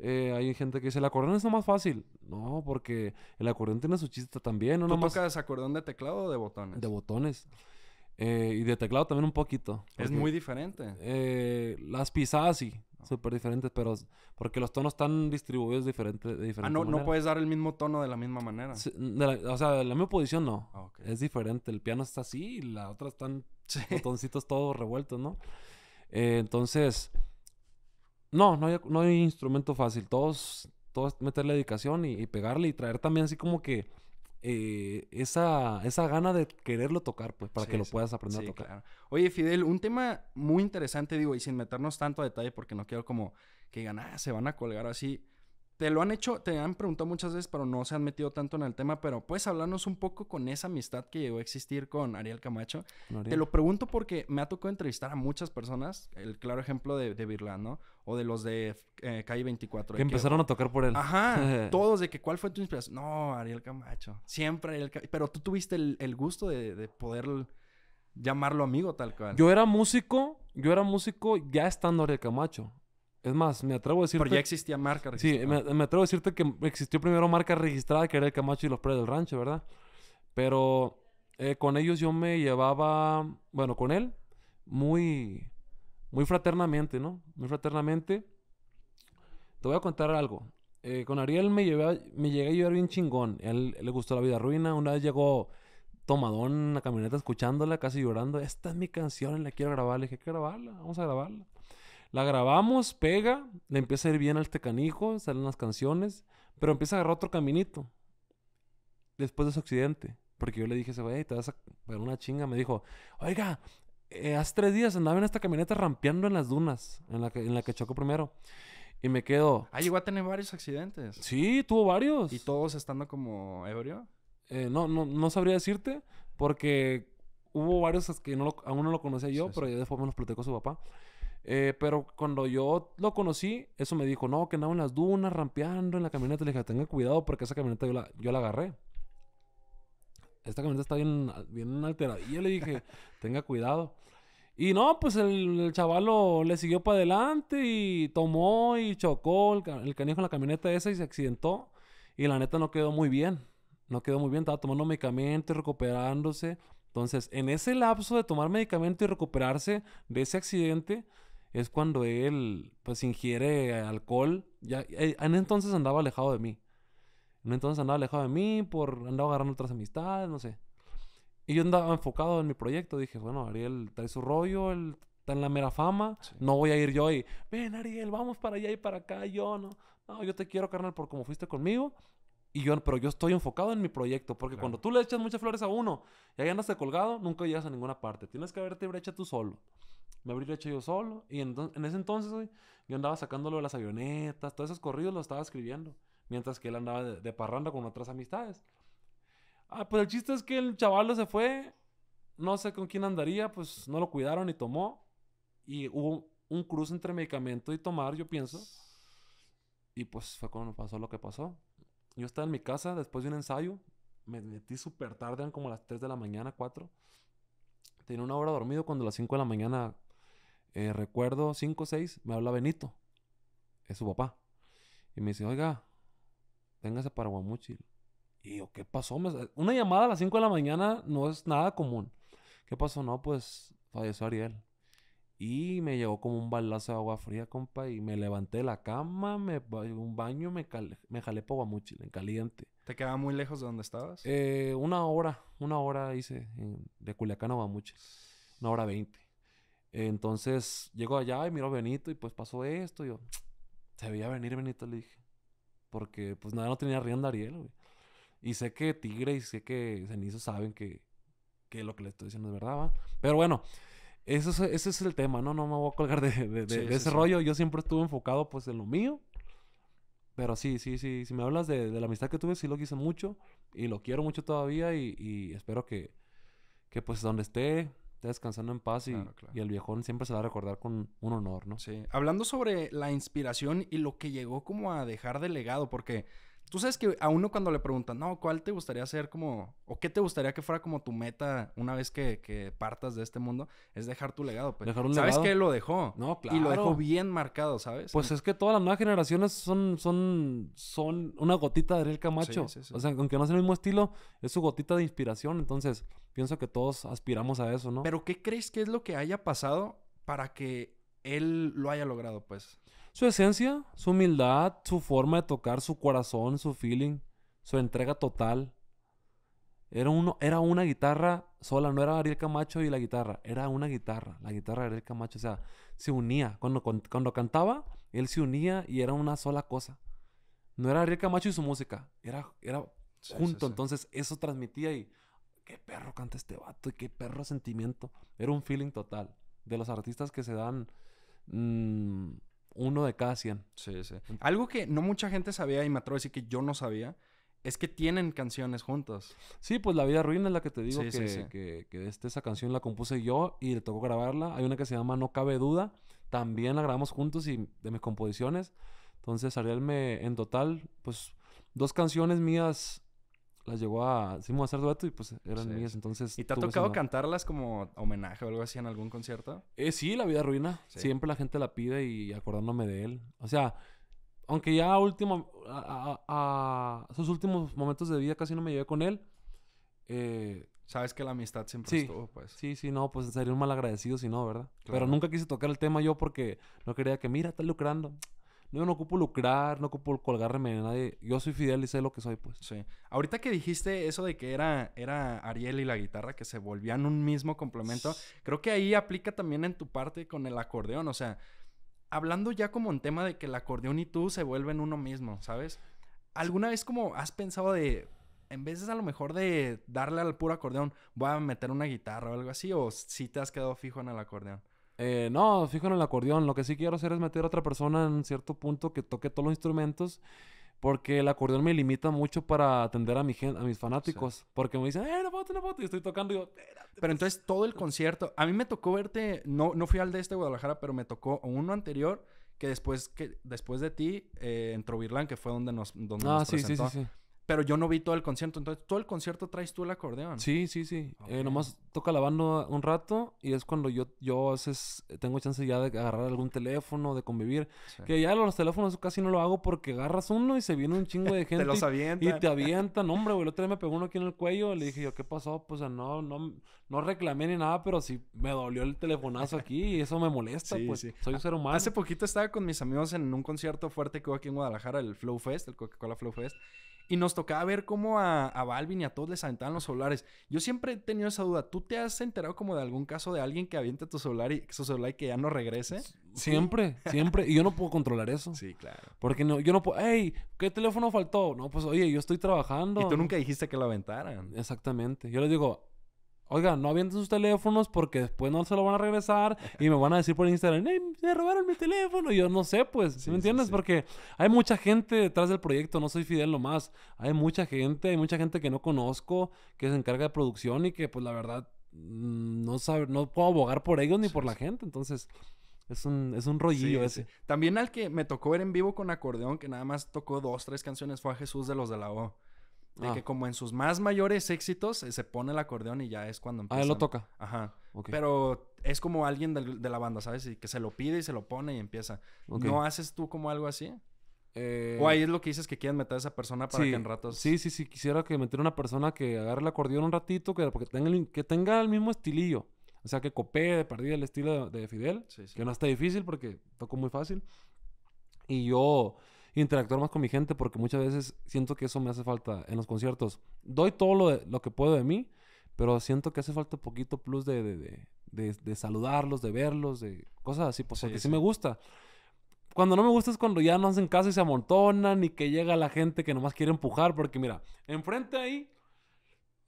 Eh, hay gente que dice, el acordeón es lo más fácil. No, porque el acordeón tiene su chiste también. No ¿Tú tocas acordeón de teclado o de botones? De botones. Eh, y de teclado también un poquito. Es muy diferente. Eh, las pisadas sí, ah. súper diferentes, pero porque los tonos están distribuidos diferente, de ah, diferente Ah, no, no puedes dar el mismo tono de la misma manera. o sea, la misma posición no. Ah, es diferente. El piano está así y la otra están botoncitos todos revueltos, ¿no? Eh, entonces, no, no hay, instrumento fácil. Todos, todos meterle dedicación y pegarle y traer también así como que eh, esa, esa gana de quererlo tocar, pues, para que lo puedas aprender a tocar. Oye, Fidel, un tema muy interesante, digo, y sin meternos tanto a detalle, porque no quiero como que digan, ah, se van a colgar así. Te lo han hecho, te han preguntado muchas veces, pero no se han metido tanto en el tema. Pero puedes hablarnos un poco con esa amistad que llegó a existir con Ariel Camacho. Te lo pregunto porque me ha tocado entrevistar a muchas personas. El claro ejemplo de, de ¿no? O de los de eh, Calle 24. Que empezaron a tocar por él. Ajá. todos de que, ¿cuál fue tu inspiración? No, Ariel Camacho. Siempre Ariel Camacho. Pero tú tuviste el, gusto de, de poder llamarlo amigo tal cual. Yo era músico, yo era músico ya estando Ariel Camacho. Es más, me atrevo a decir Pero ya existía marca registrada. Sí, me, atrevo a decirte que existió primero marca registrada, que era el Camacho y los Pre del Rancho, ¿verdad? Pero eh, con ellos yo me llevaba... Bueno, con él, muy... Muy fraternamente, ¿no? Muy fraternamente. Te voy a contar algo. Eh, con Ariel me, me llegué a llevar bien chingón. Él, él le gustó la vida ruina. Una vez llegó tomadón en la camioneta escuchándola, casi llorando. Esta es mi canción, la quiero grabar. Le dije, quiero grabarla, vamos a grabarla. La grabamos, pega, le empieza a ir bien al tecanijo, salen las canciones, pero empieza a agarrar otro caminito. Después de su accidente. Porque yo le dije a te vas a ver una chinga. Me dijo, oiga, eh, hace tres días andaba en esta camioneta rampeando en las dunas, en la que, en la que chocó primero. Y me quedo. Ah, llegó a tener varios accidentes. Sí, tuvo varios. ¿Y todos estando como ebrio? Eh, no, no, sabría decirte, porque hubo varios que no lo, aún no lo conocía yo, pero ya después me los platicó su papá. Eh, pero cuando yo lo conocí, eso me dijo, no, que andaba en las dunas, rampeando en la camioneta. Le dije, tenga cuidado porque esa camioneta yo la, yo la agarré. Esta camioneta está bien, bien alterada. Y yo le dije, tenga cuidado. Y no, pues el, el chavalo le siguió para adelante y tomó y chocó el, el canijo en la camioneta esa y se accidentó. Y la neta no quedó muy bien. No quedó muy bien. Estaba tomando medicamento y recuperándose. Entonces, en ese lapso de tomar medicamento y recuperarse de ese accidente, es cuando él pues ingiere alcohol. Ya, eh, en entonces andaba alejado de mí. En entonces andaba alejado de mí por andaba agarrando otras amistades, no sé. Y yo andaba enfocado en mi proyecto. Dije, bueno, Ariel trae su rollo, él está en la mera fama. No voy a ir yo y, ven Ariel, vamos para allá y para acá. Yo no, no, yo te quiero, carnal, por como fuiste conmigo. Y yo, pero yo estoy enfocado en mi proyecto, porque cuando tú le echas muchas flores a uno y ahí andas de colgado, nunca llegas a ninguna parte. Tienes que haberte brecha tú solo me habría hecho yo solo. Y en, en ese entonces, yo andaba sacándolo de las avionetas, todos esos corridos lo estaba escribiendo. Mientras que él andaba de, parranda con otras amistades. Ah, pues el chiste es que el chaval se fue, no sé con quién andaría, pues no lo cuidaron y tomó. Y hubo un cruce entre medicamento y tomar, yo pienso. Y pues fue cuando pasó lo que pasó. Yo estaba en mi casa después de un ensayo. Me metí súper tarde, eran como las 3 de la mañana, 4. Tiene una hora dormido cuando a las 5 de la mañana, eh, recuerdo 5 o 6, me habla Benito, es su papá. Y me dice, oiga, téngase para Guamuchi. Y yo, ¿qué pasó? Una llamada a las 5 de la mañana no es nada común. ¿Qué pasó? No, pues falleció Ariel. Y me llegó como un balazo de agua fría, compa, y me levanté de la cama, me un baño, me, me jalé por Guamuchil, en caliente. ¿Te quedaba muy lejos de donde estabas? Eh, una hora, una hora hice de Culiacán a Guamúchil... una hora veinte. Entonces llego allá y miro Benito y pues pasó esto. Y yo, se veía venir Benito, le dije. Porque pues nada, no tenía rienda Ariel, güey. Y sé que Tigre y sé que Cenizo saben que, que lo que le estoy diciendo es verdad, ¿va? Pero bueno, eso ese es el tema, ¿no? No me voy a colgar de, de, ese rollo. Yo siempre estuve enfocado, pues, en lo mío. Pero sí, sí, sí. Si me hablas de, la amistad que tuve, sí lo quise mucho. Y lo quiero mucho todavía. Y, espero que, que, pues, donde esté, esté descansando en paz. Y, y el viejón siempre se va a recordar con un honor, ¿no? Sí. Hablando sobre la inspiración y lo que llegó como a dejar de legado. Porque Tú sabes que a uno cuando le preguntan, no, ¿cuál te gustaría ser como, o qué te gustaría que fuera como tu meta una vez que, partas de este mundo? Es dejar tu legado. Pues. Dejar un ¿Sabes qué? lo dejó? No, claro. Y lo dejó bien marcado, ¿sabes? Pues es que todas las nuevas generaciones son, son, son una gotita de Ariel Camacho. O sea, aunque no sea el mismo estilo, es su gotita de inspiración. Entonces, pienso que todos aspiramos a eso, ¿no? Pero ¿qué crees que es lo que haya pasado para que él lo haya logrado, pues? Su esencia, su humildad, su forma de tocar, su corazón, su feeling, su entrega total. Era, uno, era una guitarra sola, no era Ariel Camacho y la guitarra, era una guitarra, la guitarra de Ariel Camacho, o sea, se unía. Cuando, cuando, cantaba, él se unía y era una sola cosa. No era Ariel Camacho y su música, era, era junto, entonces eso transmitía y qué perro canta este vato y qué perro sentimiento. Era un feeling total de los artistas que se dan... Mm, uno de cada Sí, sí. Algo que no mucha gente sabía y me atrevo a decir que yo no sabía es que tienen canciones juntas. Sí, pues La Vida Ruina es la que te digo que, este, esa canción la compuse yo y le tocó grabarla. Hay una que se llama No Cabe Duda, también la grabamos juntos y de mis composiciones. Entonces Ariel me, en total, pues dos canciones mías las llevó a... Sí, hacer dueto y pues eran mías, entonces... ¿Y te ha tocado cantarlas como homenaje o algo así en algún concierto? Eh, sí, La Vida Ruina. Siempre la gente la pide y acordándome de él. O sea, aunque ya último... A, a, sus últimos momentos de vida casi no me llevé con él. Eh, Sabes que la amistad siempre sí, estuvo, pues. Sí, sí, no, pues sería un mal agradecido... si no, ¿verdad? Pero nunca quise tocar el tema yo porque no quería que, mira, está lucrando no, no ocupo lucrar, no ocupo colgarme de nadie. Yo soy fidel y sé lo que soy, pues. Sí. Ahorita que dijiste eso de que era, era Ariel y la guitarra, que se volvían un mismo complemento, creo que ahí aplica también en tu parte con el acordeón. O sea, hablando ya como en tema de que el acordeón y tú se vuelven uno mismo, ¿sabes? ¿Alguna vez como has pensado de, en vez a lo mejor de darle al puro acordeón, voy a meter una guitarra o algo así? ¿O si te has quedado fijo en el acordeón? eh, no, fíjate en el acordeón, lo que sí quiero hacer es meter a otra persona en cierto punto que toque todos los instrumentos, porque el acordeón me limita mucho para atender a, mi gente, a mis fanáticos, porque me dicen, eh, no foto, no foto, y estoy tocando, y Pero entonces todo el concierto, a mí me tocó verte, no, no fui al de este Guadalajara, pero me tocó uno anterior, que después, que, después de ti, eh, en que fue donde nos, donde ah, nos presentó. Pero yo no vi todo el concierto. Entonces, todo el concierto traes tú el acordeón. Sí, sí, sí. Eh, nomás toca la banda un rato y es cuando yo, yo haces, eh, tengo chance ya de agarrar algún teléfono, de convivir. Que ya los teléfonos casi no lo hago porque agarras uno y se viene un chingo de gente. te los avientan. Y te avientan. Hombre, güey, el otro me pegó uno aquí en el cuello. Le dije yo, ¿qué pasó? Pues no, no, no reclamé ni nada, pero sí me dolió el telefonazo aquí y eso me molesta, pues soy un ser humano. Hace poquito estaba con mis amigos en un concierto fuerte que hubo aquí en Guadalajara, el Flow Fest, el Coca-Cola Flow Fest. Y nos tocaba ver cómo a, a, Balvin y a todos les aventaban los celulares. Yo siempre he tenido esa duda. ¿Tú te has enterado como de algún caso de alguien que aviente tu celular y su celular y que ya no regrese? Siempre, siempre. Y yo no puedo controlar eso. Sí, claro. Porque no, yo no puedo. ¡Ey! ¿Qué teléfono faltó? No, pues oye, yo estoy trabajando. Y tú nunca dijiste que lo aventaran. Exactamente. Yo les digo, Oiga, no avienten sus teléfonos porque después no se lo van a regresar y me van a decir por Instagram, hey, me robaron mi teléfono. Y yo no sé, pues, ¿sí sí, me entiendes? porque hay mucha gente detrás del proyecto, no soy Fidel nomás. Hay mucha gente, hay mucha gente que no conozco, que se encarga de producción y que, pues, la verdad, mm, no, sabe, no puedo abogar por ellos ni por la gente. Entonces, es un, es rollillo ese. También al que me tocó ver en vivo con acordeón, que nada más tocó dos, tres canciones, fue a Jesús de los de la O. De que ah. como en sus más mayores éxitos eh, se pone el acordeón y ya es cuando empieza. Ah, él lo toca. Ajá. Pero es como alguien de, la banda, ¿sabes? Y que se lo pide y se lo pone y empieza. ¿No haces tú como algo así? Eh, o ahí es lo que dices que quieren meter a esa persona para que en ratos. Sí, sí, sí. Quisiera que metiera una persona que agarre el acordeón un ratito, que, porque tenga el, que tenga el mismo estilillo. O sea, que copee de partida el estilo de, Fidel. Que no está difícil porque tocó muy fácil. Y yo interactuar más con mi gente porque muchas veces siento que eso me hace falta en los conciertos. Doy todo lo, que puedo de mí, pero siento que hace falta un poquito plus de, saludarlos, de verlos, de cosas así, pues, porque sí. sí. me gusta. Cuando no me gusta es cuando ya no hacen caso y se amontonan y que llega la gente que nomás quiere empujar, porque mira, enfrente ahí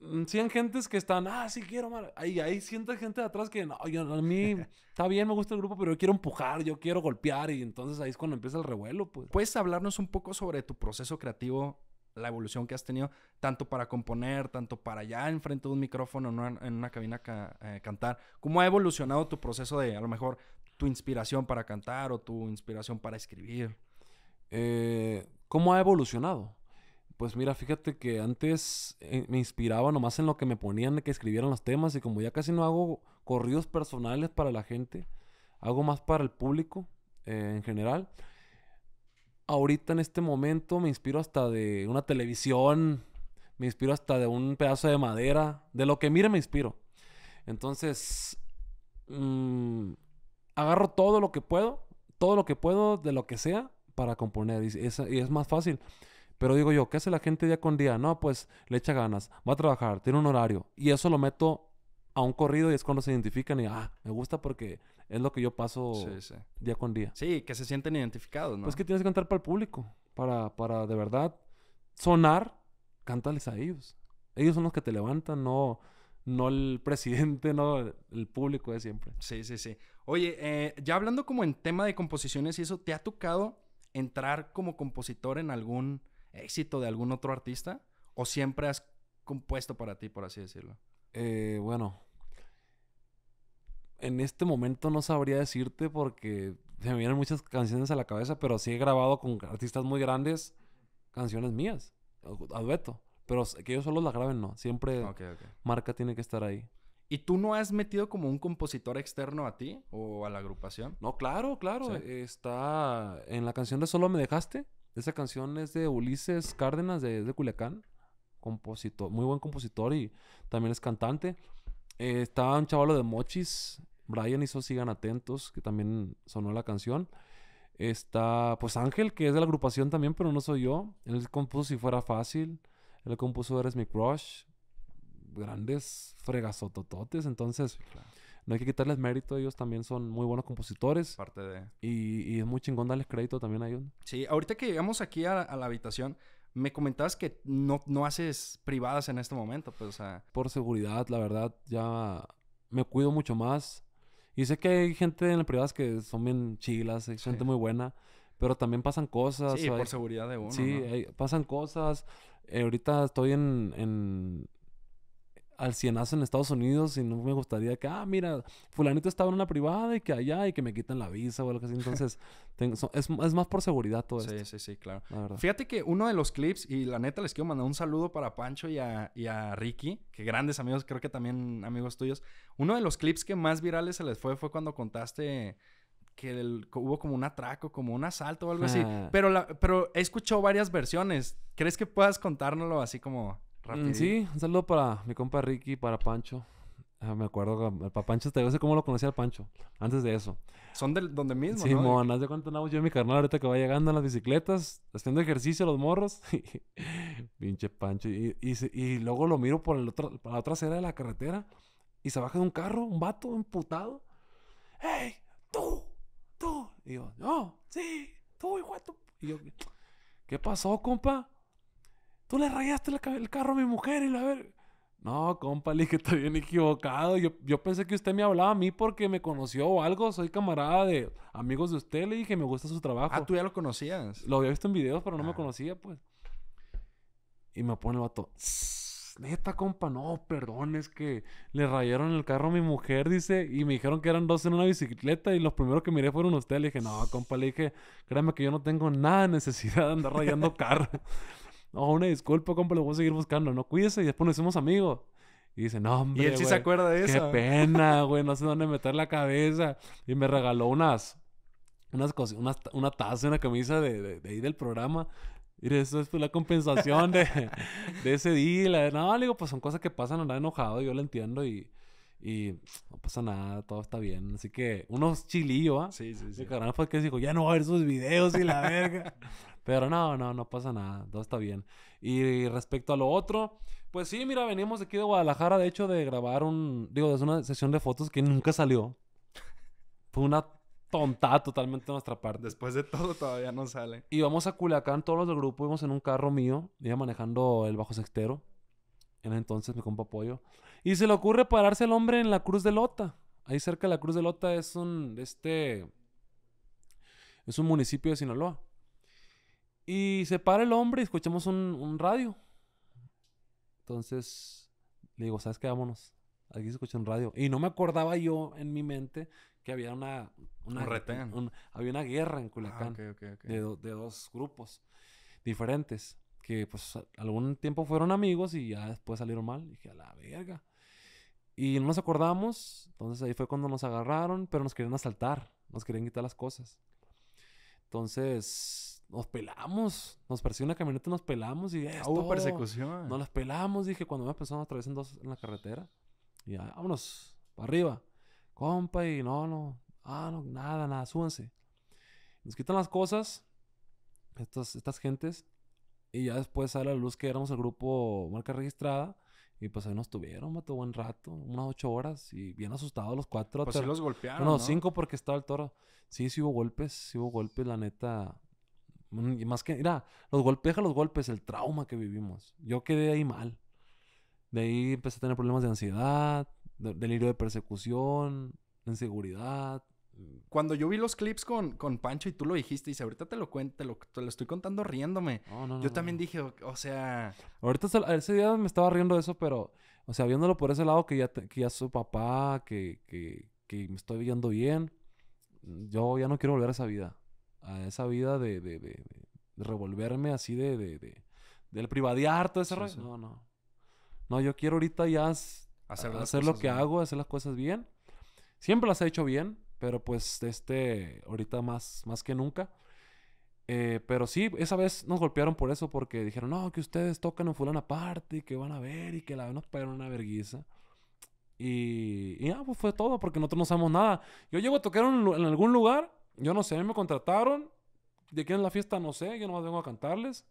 100 mm, gentes que están, ah, sí quiero, mar. Ahí hay gente de atrás que, no, a mí está bien, me gusta el grupo, pero yo quiero empujar, yo quiero golpear, y entonces ahí es cuando empieza el revuelo, pues. ¿Puedes hablarnos un poco sobre tu proceso creativo, la evolución que has tenido, tanto para componer, tanto para ya enfrente de un micrófono, en, una cabina eh, cantar? ¿Cómo ha evolucionado tu proceso de, a lo mejor, tu inspiración para cantar o tu inspiración para escribir? Eh, ¿Cómo ha evolucionado? Pues mira, fíjate que antes eh, me inspiraba nomás en lo que me ponían de que escribieran los temas y como ya casi no hago corridos personales para la gente, hago más para el público eh, en general. Ahorita en este momento me inspiro hasta de una televisión, me inspiro hasta de un pedazo de madera, de lo que mire me inspiro. Entonces, mm, agarro todo lo que puedo, todo lo que puedo de lo que sea para componer y es, y es más fácil. Pero digo yo, ¿qué hace la gente día con día? No, pues le echa ganas, va a trabajar, tiene un horario. Y eso lo meto a un corrido y es cuando se identifican y, ah, me gusta porque es lo que yo paso día con día. Sí, que se sienten identificados, ¿no? Pues que tienes que cantar para el público, para, para de verdad sonar, cántales a ellos. Ellos son los que te levantan, no, no el presidente, no el público de siempre. Sí, sí, sí. Oye, eh, ya hablando como en tema de composiciones y eso, ¿te ha tocado entrar como compositor en algún éxito de algún otro artista? ¿O siempre has compuesto para ti, por así decirlo? Eh, bueno, en este momento no sabría decirte porque se me vienen muchas canciones a la cabeza, pero sí he grabado con artistas muy grandes canciones mías, a dueto. Pero que ellos solo las graben, no. Siempre marca tiene que estar ahí. ¿Y tú no has metido como un compositor externo a ti o a la agrupación? No, claro, claro. Está en la canción de Solo Me Dejaste. Esa canción es de Ulises Cárdenas, de, de Culiacán. Compositor, muy buen compositor y también es cantante. Eh, está un chavalo de Mochis, Brian hizo Sigan Atentos, que también sonó la canción. Está, pues Ángel, que es de la agrupación también, pero no soy yo. Él compuso Si Fuera Fácil. Él compuso Eres Mi Crush. Grandes fregazotototes. Entonces, no hay que quitarles mérito, ellos también son muy buenos compositores. Parte de... Y, es muy chingón darles crédito también a ellos. Sí, ahorita que llegamos aquí a, la habitación, me comentabas que no, no haces privadas en este momento, pues, o sea... Por seguridad, la verdad, ya me cuido mucho más. Y sé que hay gente en las privadas que son bien chilas, hay gente muy buena, pero también pasan cosas. Sí, por seguridad de uno. Sí, pasan cosas. Eh, ahorita estoy en, al cienazo en Estados Unidos y no me gustaría que, ah, mira, fulanito estaba en una privada y que allá y que me quiten la visa o algo así. Entonces, es, más por seguridad todo eso. Sí, sí, sí, claro. Fíjate que uno de los clips, y la neta les quiero mandar un saludo para Pancho y a, Ricky, que grandes amigos, creo que también amigos tuyos. Uno de los clips que más virales se les fue fue cuando contaste que hubo como un atraco, como un asalto o algo así. Pero, pero he escuchado varias versiones. ¿Crees que puedas contárnoslo así como Mm, sí, un saludo para mi compa Ricky, para Pancho. Ah, me acuerdo, eh, para Pancho, te sé cómo lo conocía al Pancho, antes de eso. Son del donde mismo, sí, ¿no? Simón, de cuánto andamos yo y mi carnal ahorita que va llegando en las bicicletas, haciendo ejercicio los morros. Pinche Pancho. Y, y, luego lo miro por, el otro, la otra acera de la carretera y se baja de un carro, un vato emputado. ¡Ey! ¡Tú! ¡Tú! Y yo, ¡No! ¡Sí! ¡Tú, hijo Y yo, ¿qué pasó, compa? tú le rayaste el carro a mi mujer y la ver. No, compa, le dije, estoy bien equivocado. Yo, pensé que usted me hablaba a mí porque me conoció o algo. Soy camarada de amigos de usted. Le dije, me gusta su trabajo. Ah, tú ya lo conocías. Lo había visto en videos, pero no me ah. conocía, pues. Y me pone el vato. Neta, compa, no, perdón, es que le rayaron el carro a mi mujer, dice, y me dijeron que eran dos en una bicicleta, y los primeros que miré fueron ustedes. Le dije, no, compa, le dije, créeme que yo no tengo nada necesidad de andar rayando carro no, una disculpa, compa, lo voy a seguir buscando, no cuídese y después nos hicimos amigos. Y dice, no, hombre. Y él sí se acuerda de eso. Qué pena, güey, no sé dónde meter la cabeza. Y me regaló unas, unas cosas, una, taza, una camisa de, de, ahí del programa. Y eso es pues, la compensación de, de ese día. No, digo, pues son cosas que pasan, andar enojado, yo lo entiendo y y no pasa nada, todo está bien. Así que unos chilillos, ¿ah? Sí, sí, sí. fue que dijo, ya no va a ver sus videos y la verga. Pero no, no, no pasa nada, todo está bien. Y respecto a lo otro, pues sí, mira, venimos aquí de Guadalajara, de hecho, de grabar un, digo, es una sesión de fotos que nunca salió. Fue una tontada totalmente de nuestra parte. Después de todo, todavía no sale. Y vamos a Culiacán, todos los del grupo íbamos en un carro mío, iba manejando el bajo sextero. En ese entonces mi compa Pollo. Y se le ocurre pararse el hombre en la Cruz de Lota. Ahí cerca de la Cruz de Lota es un, este, es un municipio de Sinaloa. Y se para el hombre y escuchamos un, radio. Entonces le digo, ¿sabes qué? Vámonos. Aquí se escucha un radio. Y no me acordaba yo en mi mente que había una... una había una guerra en Culiacán. Ah, de, de, dos grupos diferentes. Que pues algún tiempo fueron amigos y ya después salieron mal. Y dije, a la verga. Y no nos acordamos, entonces ahí fue cuando nos agarraron, pero nos querían asaltar, nos querían quitar las cosas. Entonces nos pelamos, nos persiguió una camioneta, y nos pelamos y ah, hubo persecución. Nos las pelamos, dije, cuando me persona a en dos en la carretera, y ya, vámonos, para arriba, compa, y no, no, ah, no, nada, nada, súbanse. Nos quitan las cosas, estas, estas gentes, y ya después sale a la luz que éramos el grupo marca registrada y pues ahí nos tuvieron, mató buen rato, unas ocho horas y bien asustados los cuatro. Pues sí los golpearon. No, cinco porque estaba el toro. Sí, sí hubo golpes, sí hubo golpes, la neta. Mm, más que, mira, los golpes, los golpes, el trauma que vivimos. Yo quedé ahí mal. De ahí empecé a tener problemas de ansiedad, delirio de persecución, inseguridad, cuando yo vi los clips con, con Pancho y tú lo dijiste, y si ahorita te lo cuento, te lo, estoy contando riéndome. yo también dije, o, sea. Ahorita ese día me estaba riendo de eso, pero, o sea, viéndolo por ese lado, que ya, que ya su papá, que, que, me estoy viendo bien, yo ya no quiero volver a esa vida. A esa vida de, de, de, revolverme así de. de, del privadear, todo ese rollo. No, no. No, yo quiero ahorita ya hacer, hacer lo que hago, hacer las cosas bien. Siempre las he hecho bien. Pero pues este, ahorita más, más que nunca. Eh, pero sí, esa vez nos golpearon por eso, porque dijeron, no, que ustedes tocan en fulana parte que van a ver y que la nos pagaron una verguiza. Y, y ah, pues fue todo, porque nosotros no sabemos nada. Yo llego a tocar en algún lugar, yo no sé, me contrataron, de quién es la fiesta no sé, yo nomás vengo a cantarles.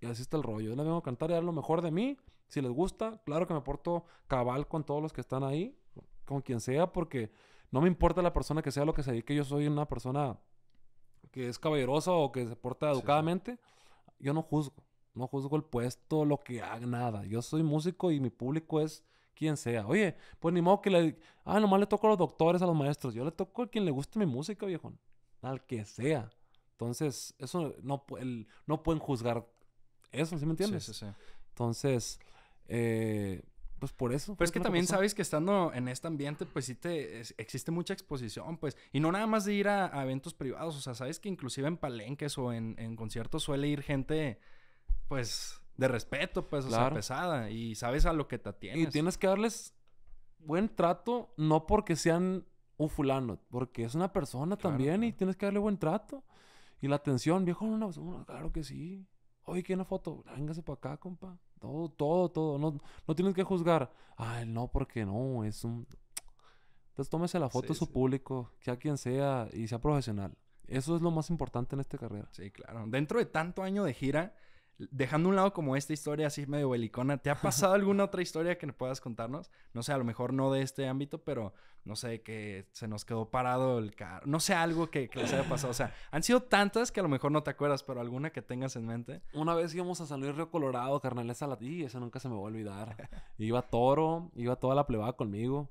Y así está el rollo. Yo les vengo a cantar y dar lo mejor de mí. Si les gusta, claro que me porto cabal con todos los que están ahí, con quien sea, porque no me importa la persona que sea lo que sea, que yo soy una persona que es caballerosa o que se porta educadamente. Yo no juzgo, no juzgo el puesto, lo que haga, nada. Yo soy músico y mi público es quien sea. Oye, pues ni modo que le... Ah, nomás le toco a los doctores, a los maestros. Yo le toco a quien le guste mi música, viejo. Al que sea. Entonces, eso no, no pueden juzgar eso, ¿sí me entiendes? Sí, sí, sí. Entonces, eh, pues por eso. Pero es que también sabes que estando en este ambiente, pues sí te existe mucha exposición, pues. Y no nada más de ir a, eventos privados, o sea, sabes que inclusive en palenques o en, conciertos suele ir gente, pues, de respeto, pues, o sea, pesada. Y sabes a lo que te atiendes. Y tienes que darles buen trato, no porque sean un fulano, porque es una persona también y tienes que darle buen trato. Y la atención, viejo, no, no, claro que sí. Oye, qué una foto? Véngase para acá, compa. Todo, todo, todo. No, no tienes que juzgar. Ay, no, porque no, es un... Entonces pues tómese la foto su público, sea quien sea, y sea profesional. Eso es lo más importante en esta carrera. Sí, claro. Dentro de tanto año de gira, dejando un lado como esta historia así medio belicona, ¿te ha pasado alguna otra historia que puedas contarnos? No sé, a lo mejor no de este ámbito, pero no sé, que se nos quedó parado el carro, no sé, algo que, que les haya pasado. O sea, han sido tantas que a lo mejor no te acuerdas, pero alguna que tengas en mente. Una vez íbamos a salir Río Colorado, carnal, esa la... Y eso nunca se me va a olvidar. iba Toro, iba toda la plebada conmigo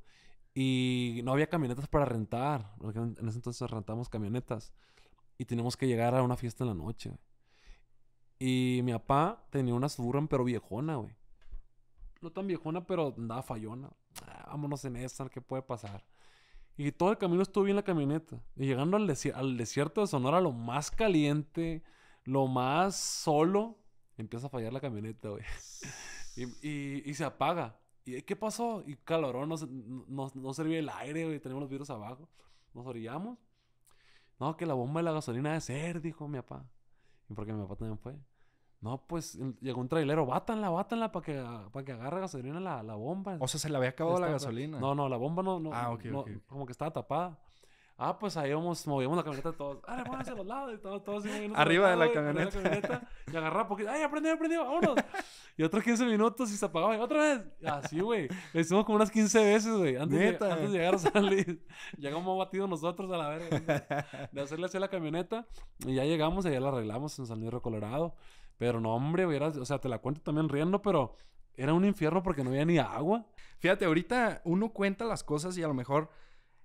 y no había camionetas para rentar, en ese entonces rentamos camionetas y teníamos que llegar a una fiesta en la noche, y mi papá tenía una Suburban, pero viejona, güey. No tan viejona, pero andaba fallona. Ah, vámonos en esa, ¿qué puede pasar? Y todo el camino estuve en la camioneta. Y llegando al, al desierto de Sonora, lo más caliente, lo más solo, empieza a fallar la camioneta, güey. y, se apaga. ¿Y qué pasó? Y calorón, no, no, no servía el aire, güey. Tenemos los virus abajo. Nos orillamos. No, que la bomba de la gasolina debe ser, dijo mi papá. Y porque mi papá también fue. No, pues llegó un trailero, bátanla, bátanla para que, para que agarre gasolina la, la bomba. O sea, se le había acabado la gasolina. No, no, la bomba no, no, ah, ok, como que estaba tapada. Ah, pues ahí vamos, movíamos la camioneta todos. ¡Ah, los lados! Y todos, Arriba de la, camioneta. Y agarraba porque, ¡ay, aprendió, aprendió! ¡Vámonos! Y otros 15 minutos y se apagaba. Y otra vez. Así, güey. hicimos como unas 15 veces, güey. Antes, de, antes de llegar a salir. llegamos batidos nosotros a la verga. De hacerle así la camioneta. Y ya llegamos y ya la arreglamos en San Luis Colorado. Pero no, hombre, o sea, te la cuento también riendo, pero era un infierno porque no había ni agua. Fíjate, ahorita uno cuenta las cosas y a lo mejor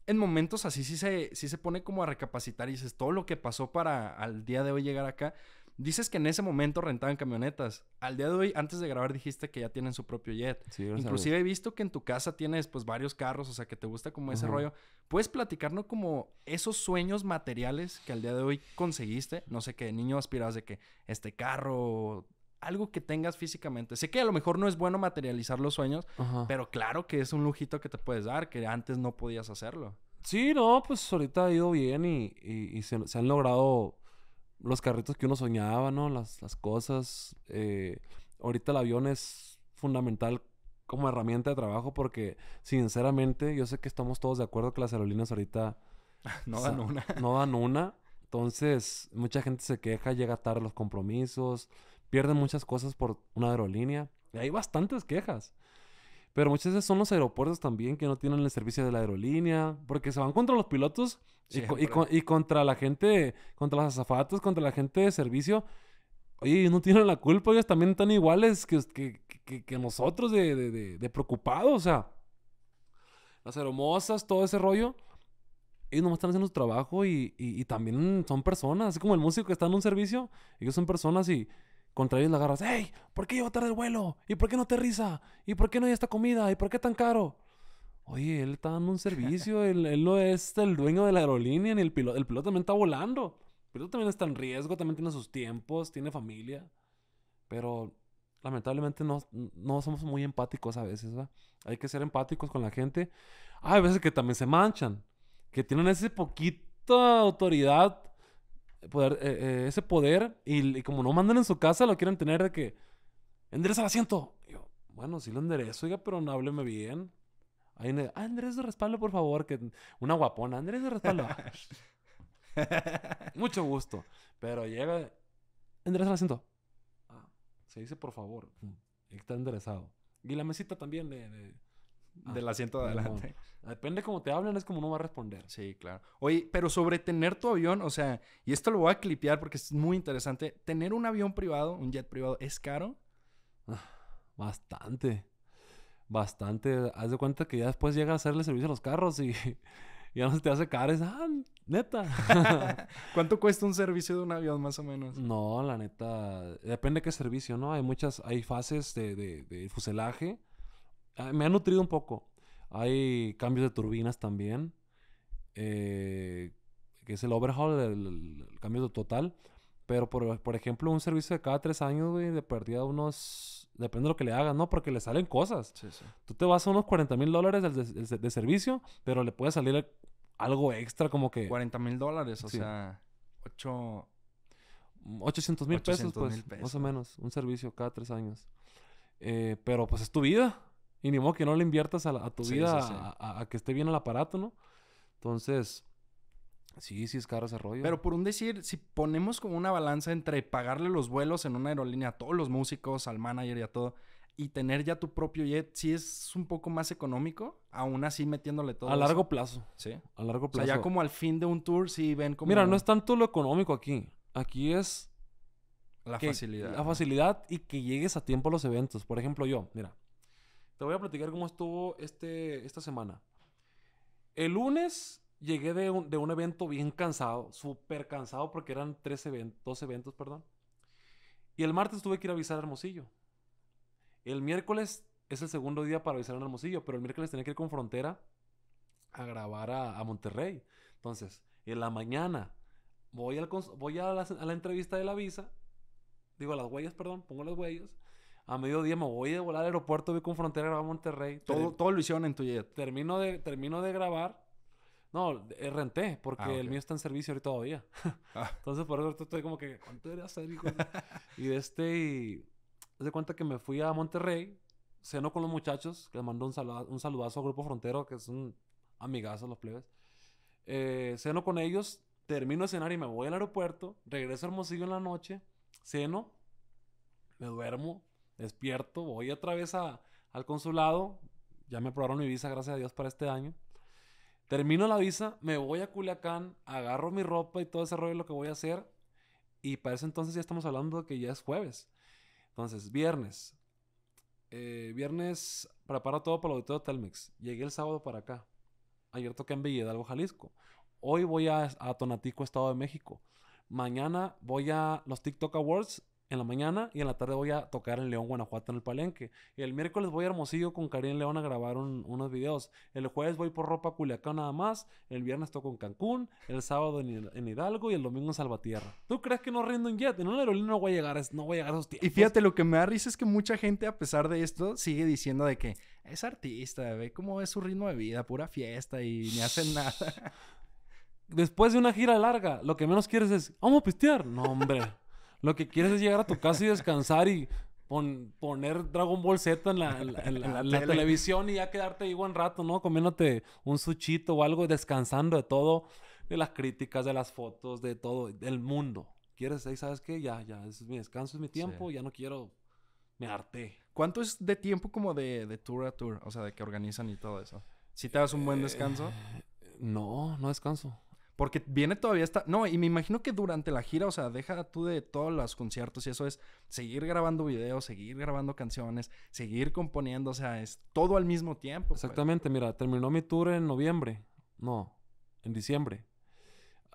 en momentos así sí se, sí se pone como a recapacitar y dices todo lo que pasó para al día de hoy llegar acá. Dices que en ese momento rentaban camionetas. Al día de hoy, antes de grabar, dijiste que ya tienen su propio jet. Inclusive he visto que en tu casa tienes pues varios carros, o sea, que te gusta como ese rollo. ¿Puedes platicarnos como esos sueños materiales que al día de hoy conseguiste? No sé, qué niño aspirabas de que este carro, algo que tengas físicamente. Sé que a lo mejor no es bueno materializar los sueños, pero claro que es un lujito que te puedes dar, que antes no podías hacerlo. Sí, no, pues ahorita ha ido bien y, y, se han logrado los carritos que uno soñaba, ¿no? Las, cosas. Eh, ahorita el avión es fundamental como herramienta de trabajo porque, sinceramente, yo sé que estamos todos de acuerdo que las aerolíneas ahorita... no dan una. no dan una. Entonces, mucha gente se queja, llega tarde los compromisos, pierden muchas cosas por una aerolínea. Y hay bastantes quejas. Pero muchas veces son los aeropuertos también que no tienen el servicio de la aerolínea, porque se van contra los pilotos y, y, y, contra la gente, contra los azafatos, contra la gente de servicio. Oye, no tienen la culpa, ellos también están iguales que, que, que, nosotros de, de, de, preocupados, o sea. Las aeromosas, todo ese rollo. Ellos nomás están haciendo su trabajo y, y, y también son personas, así como el músico que está en un servicio, ellos son personas y contra ellos la agarras, ¡Ey! ¿Por qué llegó tarde el vuelo? ¿Y por qué no te risa? ¿Y por qué no hay esta comida? ¿Y por qué tan caro? Oye, él está dando un servicio, él, él no es el dueño de la aerolínea, ni el piloto. El piloto también está volando. El piloto también está en riesgo, también tiene sus tiempos, tiene familia. Pero lamentablemente no, somos muy empáticos a veces, Hay que ser empáticos con la gente. hay veces que también se manchan, que tienen ese poquito de autoridad poder, eh, eh, ese poder y, como no mandan en su casa, lo quieren tener de que endereza el asiento. yo, bueno, sí lo enderezo, pero no hábleme bien. Ahí ah, Andrés de respaldo, por favor, que una guapona, Andrés de respaldo. Mucho gusto. Pero llega, endereza el asiento. Ah, se dice por favor. Mm, está enderezado. Y la mesita también de Ah, del asiento de adelante. Ah, depende cómo te hablan, es como uno va a responder. Sí, claro. Oye, pero sobre tener tu avión, o sea, y esto lo voy a clipear porque es muy interesante. ¿Tener un avión privado, un jet privado, es caro? Ah, bastante. Bastante. Haz de cuenta que ya después llega a hacerle servicio a los carros y ya no se te hace caro. Es, ah, neta. ¿Cuánto cuesta un servicio de un avión más o menos? No, la neta, depende qué servicio, ¿no? Hay muchas, hay fases de, de, de fuselaje Ah, me ha nutrido un poco. Hay cambios de turbinas también, eh, que es el overhaul, el, cambio total. Pero, por, ejemplo, un servicio de cada tres años, güey, de perdida unos... Depende de lo que le hagan ¿no? Porque le salen cosas. Sí, sí. Tú te vas a unos 40 mil dólares de, servicio, pero le puede salir algo extra como que... 40 mil dólares, o sea, 8... 800 mil pesos, pues, más o menos. Un servicio cada tres años. Eh, pero, pues, es tu vida. Y ni modo que no le inviertas a, tu vida A, que esté bien el aparato, ¿no? Entonces, sí, sí es caro ese rollo. Pero por un decir, si ponemos como una balanza entre pagarle los vuelos en una aerolínea a todos los músicos, al manager y a todo, y tener ya tu propio jet, sí es un poco más económico, aún así metiéndole todo. A largo plazo. Sí. A largo plazo. O sea, ya como al fin de un tour, sí ven como. Mira, no es tanto lo económico aquí. Aquí es. La facilidad. La facilidad y que llegues a tiempo a los eventos. Por ejemplo, yo, mira, te voy a platicar cómo estuvo este, esta semana. El lunes llegué de un, evento bien cansado, súper cansado porque eran tres eventos, dos eventos, perdón. Y el martes tuve que ir a avisar a Hermosillo. El miércoles es el segundo día para avisar a Hermosillo, pero el miércoles tenía que ir con Frontera a grabar a, Monterrey. Entonces, en la mañana voy, al voy a la, entrevista de la visa, digo las huellas, perdón, pongo las huellas, a mediodía me voy de volar al aeropuerto, voy con frontera, a Monterrey. Todo, todo lo hicieron en tu jet. Termino de, termino de grabar. No, eh, renté, porque ah, el mío está en servicio ahorita todavía. Ah. Entonces, por eso estoy como que, ¿cuánto debería hacer, y de este, y de cuenta que me fui a Monterrey, ceno con los muchachos, que les mando un, saludazo, a Grupo Frontero, que son amigazos los plebes. Eh, ceno con ellos, termino de cenar y me voy al aeropuerto, regreso a Hermosillo en la noche, ceno, me duermo, despierto, voy otra vez al consulado, ya me aprobaron mi visa, gracias a Dios, para este año. Termino la visa, me voy a Culiacán, agarro mi ropa y todo ese rollo lo que voy a hacer. Y para ese entonces ya estamos hablando de que ya es jueves. Entonces, viernes. Eh, viernes preparo todo para el auditorio Telmex. Llegué el sábado para acá. Ayer toqué en Villedalgo, Jalisco. Hoy voy a, a Tonatico, Estado de México. Mañana voy a los TikTok Awards en la mañana y en la tarde voy a tocar en León, Guanajuato, en el Palenque. Y el miércoles voy a Hermosillo con Karim León a grabar unos videos. El jueves voy por ropa Culiacán nada más. El viernes toco en Cancún. El sábado en, Hidalgo y el domingo en Salvatierra. ¿Tú crees que no rindo en jet? En un aerolíneo no voy a llegar, no voy a esos tiempos. Y fíjate, lo que me da risa es que mucha gente, a pesar de esto, sigue diciendo de que es artista, ve cómo es su ritmo de vida, pura fiesta y ni hacen nada. Después de una gira larga, lo que menos quieres es, vamos a pistear. No, hombre. Lo que quieres es llegar a tu casa y descansar y poner Dragon Ball Z en la, televisión y ya quedarte ahí buen rato, ¿no? Comiéndote un suchito o algo, descansando de todo, de las críticas, de las fotos, de todo, del mundo. Quieres ahí, ¿sabes qué? Ya, ya, es mi descanso, es mi tiempo, ya no quiero, me harté. ¿Cuánto es de tiempo como de, de tour a tour? O sea, de que organizan y todo eso. ¿Si te das un buen descanso? Eh, no, no descanso. Porque viene todavía esta... No, y me imagino que durante la gira, o sea, deja tú de todos los conciertos y eso es seguir grabando videos, seguir grabando canciones, seguir componiendo, o sea, es todo al mismo tiempo. Pues. Exactamente, mira, terminó mi tour en noviembre, no, en diciembre.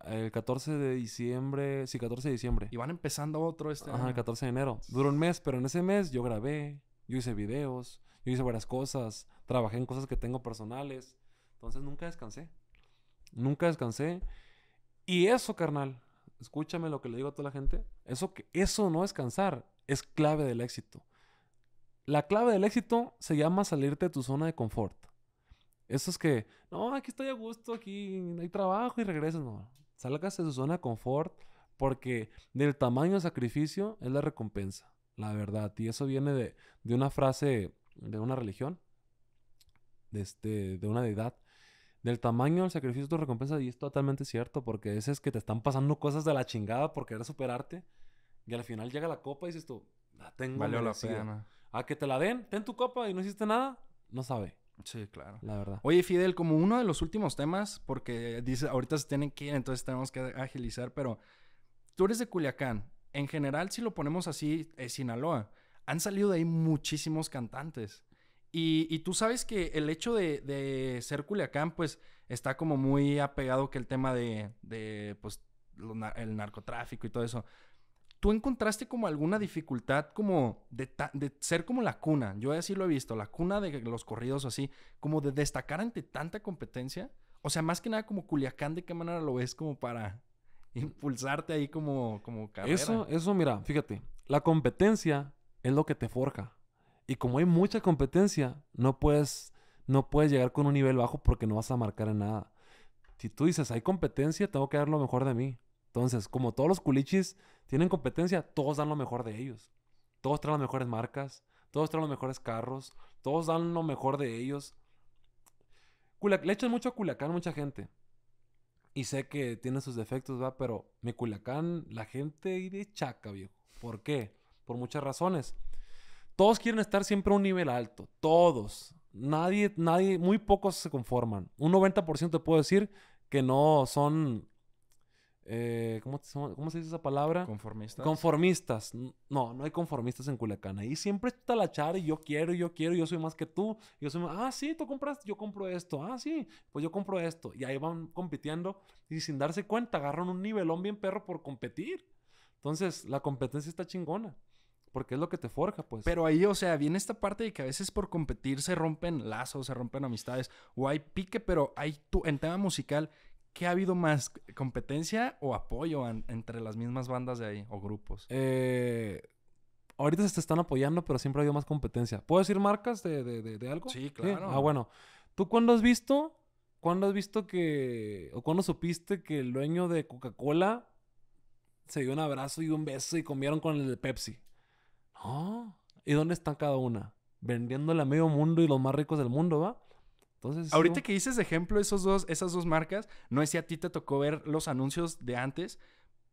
El 14 de diciembre, sí, 14 de diciembre. Y van empezando otro este Ajá, el 14 de enero. Duró un mes, pero en ese mes yo grabé, yo hice videos, yo hice varias cosas, trabajé en cosas que tengo personales, entonces nunca descansé. Nunca descansé. Y eso, carnal, escúchame lo que le digo a toda la gente, eso, que, eso no descansar es clave del éxito. La clave del éxito se llama salirte de tu zona de confort. Eso es que, no, aquí estoy a gusto, aquí hay trabajo y regreso salgas de su zona de confort porque del tamaño de sacrificio es la recompensa, la verdad. Y eso viene de, una frase de una religión, de, este, de una deidad del tamaño del sacrificio tu recompensa y es totalmente cierto porque ese es que te están pasando cosas de la chingada por querer superarte y al final llega la copa y dices tú, la ah, tengo Valió la pena. A que te la den, ten tu copa y no hiciste nada, no sabe. Sí, claro. La verdad. Oye, Fidel, como uno de los últimos temas, porque dice, ahorita se tienen que ir, entonces tenemos que agilizar, pero tú eres de Culiacán. En general, si lo ponemos así, es Sinaloa. Han salido de ahí muchísimos cantantes. Y, tú sabes que el hecho de, ser Culiacán, pues, está como muy apegado que el tema de, pues, el narcotráfico y todo eso. ¿Tú encontraste como alguna dificultad como de, ser como la cuna? Yo así lo he visto, la cuna de los corridos así, como de destacar ante tanta competencia. O sea, más que nada como Culiacán, ¿de qué manera lo ves como para impulsarte ahí como, como carrera? Eso, eso mira, fíjate, la competencia es lo que te forja. Y como hay mucha competencia, no puedes, no puedes llegar con un nivel bajo porque no vas a marcar en nada. Si tú dices, hay competencia, tengo que dar lo mejor de mí. Entonces, como todos los culichis tienen competencia, todos dan lo mejor de ellos. Todos traen las mejores marcas, todos traen los mejores carros, todos dan lo mejor de ellos. le echan mucho a Culiacán mucha gente. Y sé que tiene sus defectos, va, pero mi Culiacán, la gente y de chaca, viejo. ¿Por qué? Por muchas razones. Todos quieren estar siempre a un nivel alto, todos. Nadie, nadie, muy pocos se conforman. Un 90% te puedo decir que no son eh, ¿cómo, se dice esa palabra? Conformistas. Conformistas. No, no hay conformistas en Culiacán. Ahí siempre está la chara y yo quiero, yo quiero, yo soy más que tú. Yo soy más, ah, sí, tú compras, yo compro esto. Ah, sí, pues yo compro esto. Y ahí van compitiendo y sin darse cuenta agarran un nivelón bien perro por competir. Entonces, la competencia está chingona. Porque es lo que te forja, pues. Pero ahí, o sea, viene esta parte de que a veces por competir se rompen lazos, se rompen amistades, o hay pique, pero hay tú, en tema musical, ¿qué ha habido más? ¿Competencia o apoyo entre las mismas bandas de ahí o grupos? Eh, ahorita se te están apoyando, pero siempre ha habido más competencia. ¿Puedo decir marcas de, algo? Sí, claro. Ah, bueno. ¿Tú cuándo has visto, cuándo has visto que, o cuándo supiste que el dueño de Coca-Cola se dio un abrazo y un beso y comieron con el de Pepsi? ¿Y dónde están cada una? Vendiéndole a medio mundo y los más ricos del mundo, ¿va? Entonces, Ahorita que dices ejemplo esos dos, esas dos marcas, no es si a ti te tocó ver los anuncios de antes,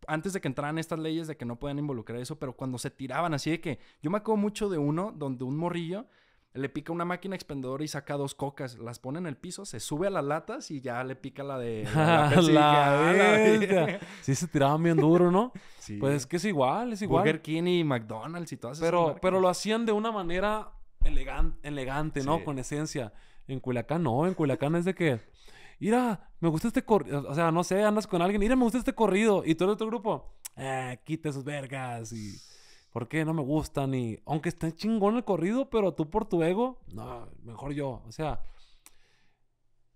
antes de que entraran estas leyes de que no puedan involucrar eso, pero cuando se tiraban así de que yo me acuerdo mucho de uno donde un morrillo le pica una máquina expendedora y saca dos cocas, las pone en el piso, se sube a las latas y ya le pica la de... La, sí, se tiraban bien duro, ¿no? Pues es que es igual, es igual. Burger King y McDonald's y todas esas Pero, pero lo hacían de una manera elegante, ¿no? Con esencia. En Culiacán no, en Culiacán es de que... Mira, me gusta este corrido. O sea, no sé, andas con alguien. Mira, me gusta este corrido. Y todo el otro grupo. ¡Eh, quita sus vergas. Y... Por qué no me gustan y aunque esté chingón el corrido, pero tú por tu ego, no, mejor yo. O sea,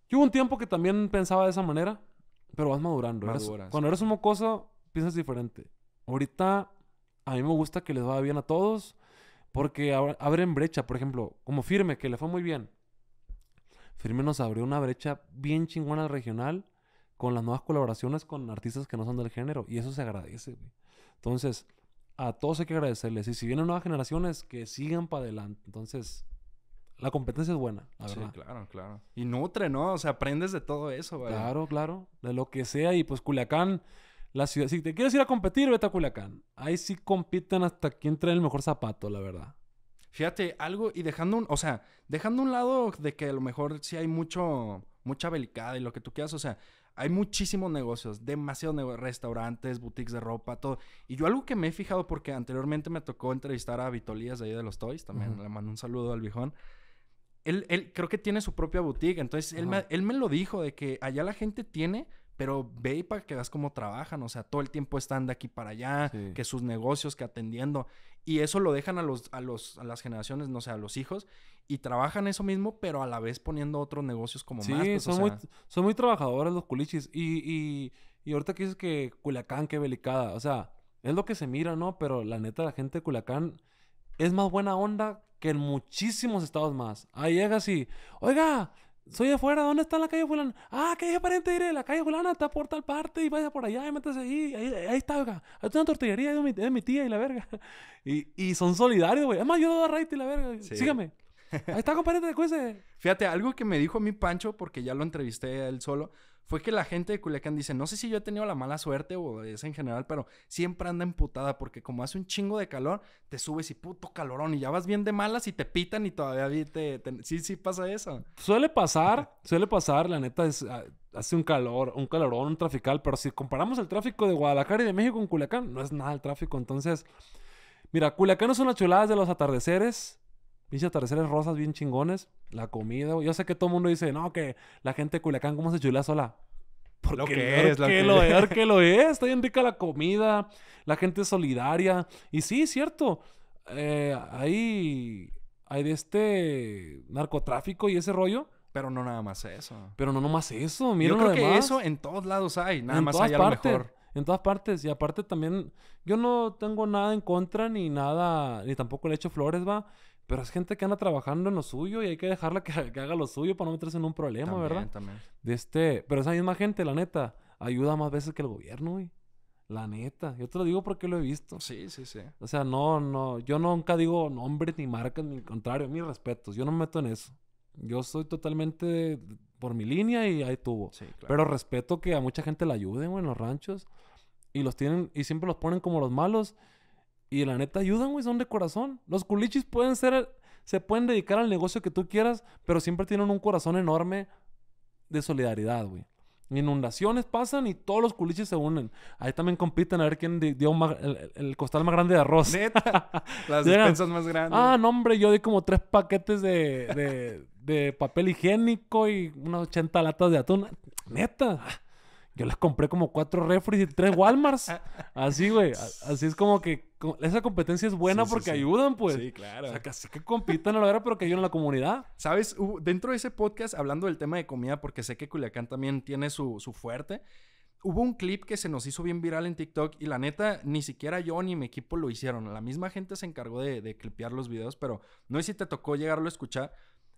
yo un tiempo que también pensaba de esa manera, pero vas madurando. cuando eres un mocoso, piensas diferente. Ahorita a mí me gusta que les vaya bien a todos porque abren brecha, por ejemplo, como Firme, que le fue muy bien. Firme nos abrió una brecha bien chingona regional con las nuevas colaboraciones con artistas que no son del género y eso se agradece, Entonces, a todos hay que agradecerles. Y si vienen nuevas generaciones, que sigan para adelante. Entonces, la competencia es buena, la sí, claro, claro. Y nutre, ¿no? O sea, aprendes de todo eso, güey. Claro, claro. De lo que sea. Y pues Culiacán, la ciudad... Si te quieres ir a competir, vete a Culiacán. Ahí sí compiten hasta quién trae el mejor zapato, la verdad. Fíjate, algo... Y dejando un... O sea, dejando un lado de que a lo mejor sí hay mucho... Mucha belicada y lo que tú quieras. O sea, hay muchísimos negocios, demasiados negocios, restaurantes, boutiques de ropa, todo. Y yo algo que me he fijado, porque anteriormente me tocó entrevistar a Vitolías de ahí de los Toys, también le mando un saludo al viejón. Él, él, creo que tiene su propia boutique, entonces él, me, él me lo dijo, de que allá la gente tiene pero ve y para que veas cómo trabajan, o sea, todo el tiempo están de aquí para allá, que sus negocios, que atendiendo. Y eso lo dejan a, los, a, los, a las generaciones, no sé, a los hijos. Y trabajan eso mismo, pero a la vez poniendo otros negocios como más. Pues, son, o sea... muy, son muy trabajadores los culichis. Y, y, y ahorita que dices que Culiacán, qué belicada. O sea, es lo que se mira, ¿no? Pero la neta, la gente de Culiacán es más buena onda que en muchísimos estados más. Ahí llegas así... oiga, soy de afuera, ¿dónde está la calle fulana? Ah, calle Julana, diré, la calle fulana está por tal parte y vaya por allá y métase ahí, ahí, ahí está, Ahí Hay una tortillería, es mi, tía y la verga. Y, son solidarios, güey. más, yo le doy a y la verga. Sígame. Ahí está, compadre, te Fíjate, algo que me dijo mi Pancho, porque ya lo entrevisté a él solo fue que la gente de Culiacán dice, no sé si yo he tenido la mala suerte o es en general, pero siempre anda emputada porque como hace un chingo de calor, te subes y puto calorón y ya vas bien de malas y te pitan y todavía te... te... Sí, sí pasa eso. Suele pasar, suele pasar, la neta es... Ah, hace un calor, un calorón, un trafical, pero si comparamos el tráfico de Guadalajara y de México con Culiacán, no es nada el tráfico. Entonces, mira, Culiacán son las chuladas de los atardeceres, Pinches atardeceres rosas bien chingones. La comida, Yo sé que todo el mundo dice, no, que la gente de Culiacán, ¿cómo se chula sola? Porque lo que es, lo que, lo es, que lo es. Está bien rica la comida, la gente solidaria. Y sí, cierto. Eh, hay, de este narcotráfico y ese rollo. Pero no nada más eso. Pero no nomás eso. Mira Yo creo que eso en todos lados hay. Nada más hay a lo mejor en todas partes. Y aparte también, yo no tengo nada en contra ni nada, ni tampoco le echo flores, va. Pero es gente que anda trabajando en lo suyo y hay que dejarla que, haga lo suyo para no meterse en un problema, ¿verdad? También. De este, pero esa misma gente, la neta, ayuda más veces que el gobierno, güey. La neta. Yo te lo digo porque lo he visto. Sí, sí, sí. O sea, no, no. Yo nunca digo nombres ni marcas, ni el contrario, mis respetos. Yo no me meto en eso. Yo soy totalmente por mi línea y ahí tuvo. Pero respeto que a mucha gente la ayuden, güey, en los ranchos. Y los tienen, y siempre los ponen como los malos. Y la neta ayudan, güey, son de corazón. Los culichis pueden ser, se pueden dedicar al negocio que tú quieras, pero siempre tienen un corazón enorme de solidaridad, güey. Inundaciones pasan y todos los culiches se unen. Ahí también compiten a ver quién dio el, costal más grande de arroz. Neta. Las despensas más grandes. Ah, no, hombre, yo di como tres paquetes de, de, papel higiénico y unas 80 latas de atún. Neta. Yo les compré como cuatro refries y tres Walmarts. Así, güey. Así es como que esa competencia es buena porque ayudan, pues. Sí, claro. O sea, casi que compitan a la verdad, pero que ayudan a la comunidad. Sabes, dentro de ese podcast, hablando del tema de comida, porque sé que Culiacán también tiene su, fuerte, hubo un clip que se nos hizo bien viral en TikTok y la neta, ni siquiera yo ni mi equipo lo hicieron. La misma gente se encargó de, de clipear los videos, pero no sé si te tocó llegarlo a escuchar.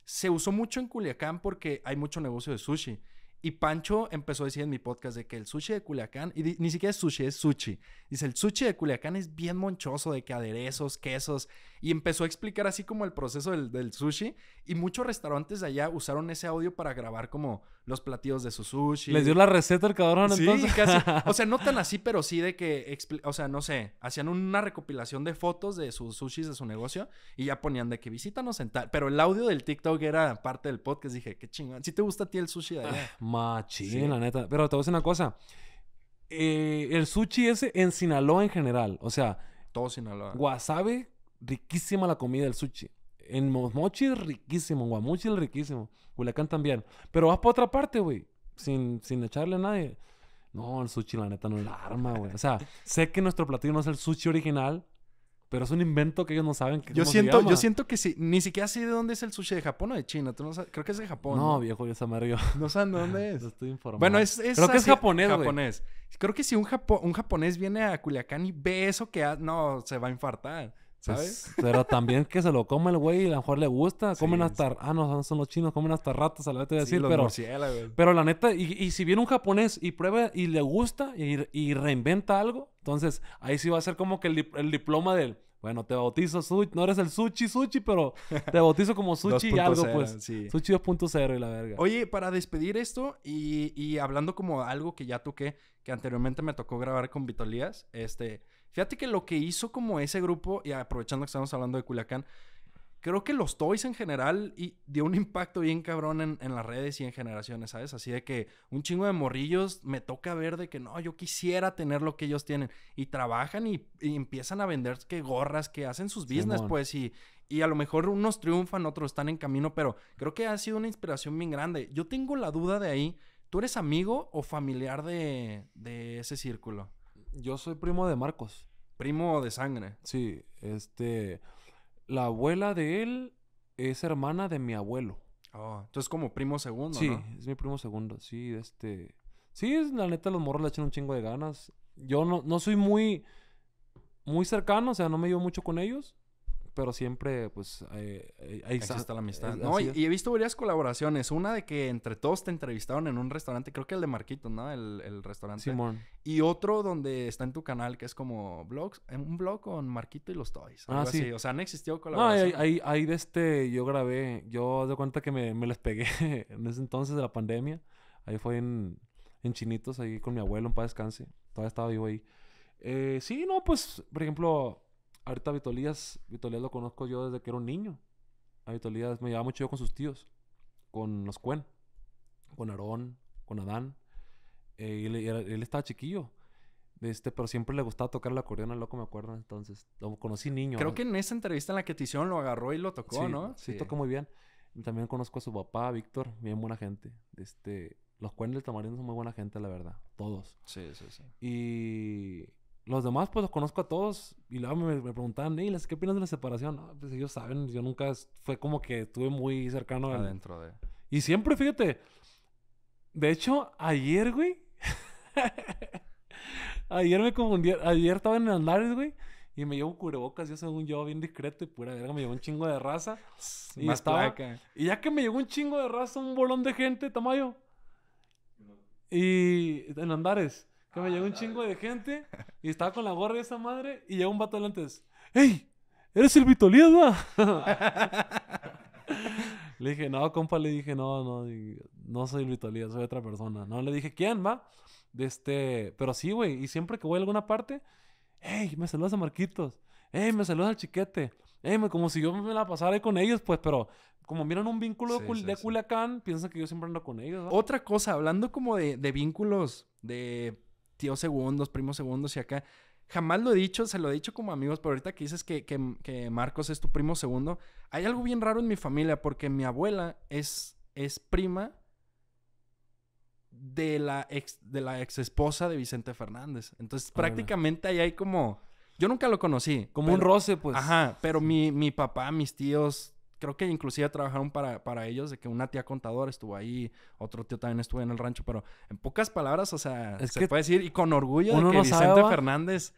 Se usó mucho en Culiacán porque hay mucho negocio de sushi. Y Pancho empezó a decir en mi podcast de que el sushi de Culiacán, y ni siquiera es sushi, es sushi. Dice, el sushi de Culiacán es bien monchoso, de que aderezos, quesos. Y empezó a explicar así como el proceso del, sushi. Y muchos restaurantes de allá usaron ese audio para grabar como los platillos de su sushi. ¿Les dio la receta al cabrón sí, entonces? casi. O sea, no tan así, pero sí de que, o sea, no sé, hacían una recopilación de fotos de sus sushis de su negocio y ya ponían de que visítanos en tal. Pero el audio del TikTok era parte del podcast. Dije, qué chingón. Si te gusta a ti el sushi de allá. Ah, machín, la neta. Pero te voy a decir una cosa. Eh, el sushi ese en Sinaloa en general. O sea. Todo Sinaloa. Wasabe, riquísima la comida del sushi. En Mozmochi riquísimo, en Guamuchi es riquísimo. Culiacán también. Pero vas para otra parte, güey. Sin, sin echarle a nadie. No, el sushi, la neta, no es la arma, güey. O sea, sé que nuestro platillo no es el sushi original, pero es un invento que ellos no saben que yo siento, Yo siento que sí. Ni siquiera sé de dónde es el sushi. ¿De Japón o de China? ¿Tú no sabes? Creo que es de Japón. No, viejo, yo yo. No saben dónde es. estoy informado. Bueno, es... Creo que es japonés, japonés. Creo que si un, un japonés viene a Culiacán y ve eso que... No, se va a infartar. ¿Sabes? Pues, pero también que se lo come el güey y a lo mejor le gusta. Comen hasta. Ah, no, son los chinos, comen hasta ratas, a la voy a decir. pero, pero la neta, y, si viene un japonés y prueba y le gusta y, reinventa algo, entonces ahí sí va a ser como que el, diploma del. Bueno, te bautizo, sushi. no eres el sushi, sushi, pero te bautizo como sushi y algo, pues. Sí. Sushi 2.0 y la verga. Oye, para despedir esto y, hablando como algo que ya toqué, que anteriormente me tocó grabar con Vitolías, este, Fíjate que lo que hizo como ese grupo, y aprovechando que estamos hablando de Culiacán, creo que los Toys en general y dio un impacto bien cabrón en, las redes y en generaciones, ¿sabes? Así de que un chingo de morrillos me toca ver de que no, yo quisiera tener lo que ellos tienen. Y trabajan y, empiezan a vender que gorras, que hacen sus business, pues, y, y a lo mejor unos triunfan, otros están en camino, pero creo que ha sido una inspiración bien grande. Yo tengo la duda de ahí, ¿tú eres amigo o familiar de, de ese círculo? Yo soy primo de Marcos. Primo de sangre. Sí, este. La abuela de él es hermana de mi abuelo. Oh, entonces como primo segundo, sí, es mi primo segundo. Sí, este. Sí, es, la neta, los morros le echan un chingo de ganas. Yo no, no soy muy. Muy cercano, o sea, no me llevo mucho con ellos pero siempre, pues, eh, eh ahí está la amistad. Eh, no, y, he visto varias colaboraciones. Una de que entre todos te entrevistaron en un restaurante, creo que el de Marquito, ¿no? El, restaurante. Simón. Y otro donde está en tu canal, que es como blogs, eh, un blog con Marquito y los Toys. Ah, sí. O sea, han existido colaboraciones. No, ahí, de este, yo grabé, yo de cuenta que me, me les pegué en ese entonces de la pandemia. Ahí fue en, Chinitos, ahí con mi abuelo, un paz descanse. Todavía estaba vivo ahí. Eh, sí, no, pues, por ejemplo, ahorita Vitolías, Vitolías lo conozco yo desde que era un niño. A Vitolías me llevaba mucho yo con sus tíos, con los Cuen, con Aarón, con Adán. Eh, él, estaba chiquillo. Este, pero siempre le gustaba tocar la acordeona, loco, me acuerdo. Entonces, lo conocí niño. Creo que en esa entrevista en la que te hicieron lo agarró y lo tocó, ¿no? Sí, tocó muy bien. También conozco a su papá, Víctor, bien buena gente. Este, los Cuen del tamarindo son muy buena gente, la verdad. Todos. Sí, sí, sí. Y los demás, pues los conozco a todos. Y luego me, me preguntaban, qué opinas de la separación? pues ellos saben, yo nunca fue como que estuve muy cercano Adentro de. Y siempre, fíjate. De hecho, ayer, güey. ayer me confundí. Ayer estaba en Andares, güey. Y me llevo un cubrebocas, yo según yo, bien discreto y pura verga, me llevó un chingo de raza. y estaba... Y ya que me llegó un chingo de raza, un bolón de gente, Tamayo. Y en Andares. Que me ah, llegó un chingo de gente y estaba con la gorra de esa madre y llegó un vato delante. ¡Ey! ¿Eres el va! le dije, no, compa, le dije, no, no, no soy el Vitolías, soy otra persona. No le dije, ¿quién va? De este, pero sí, güey, y siempre que voy a alguna parte, ¡Ey! Me saludas a Marquitos. ¡Ey! Me saludas al Chiquete. ¡Ey! como si yo me la pasara ahí con ellos, pues, pero como miran un vínculo de, Culiacán, piensan que yo siempre ando con ellos. Otra cosa, hablando como de vínculos de tío segundos, primo segundos y acá. Jamás lo he dicho, se lo he dicho como amigos, pero ahorita que dices que, Marcos es tu primo segundo, hay algo bien raro en mi familia porque mi abuela es, es prima de la, ex, de la ex esposa de Vicente Fernández. Entonces prácticamente ahí hay como... Yo nunca lo conocí. Como un roce, pues. Ajá, pero mi, mi papá, mis tíos, creo que inclusive trabajaron para, ellos, de que una tía contadora estuvo ahí, otro tío también estuvo en el rancho, pero en pocas palabras, o sea, se puede decir, y con orgullo de que Vicente Fernández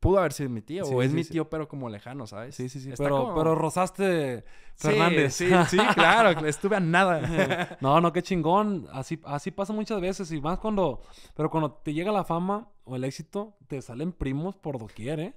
pudo haber sido mi tío, o es mi tío, pero como lejano, ¿sabes? Sí, sí, sí. pero, pero rozaste Fernández. Sí, sí, claro, estuve a nada. no, no, qué chingón. Así, así pasa muchas veces, y más cuando, pero cuando te llega la fama o el éxito, te salen primos por doquier, ¿eh?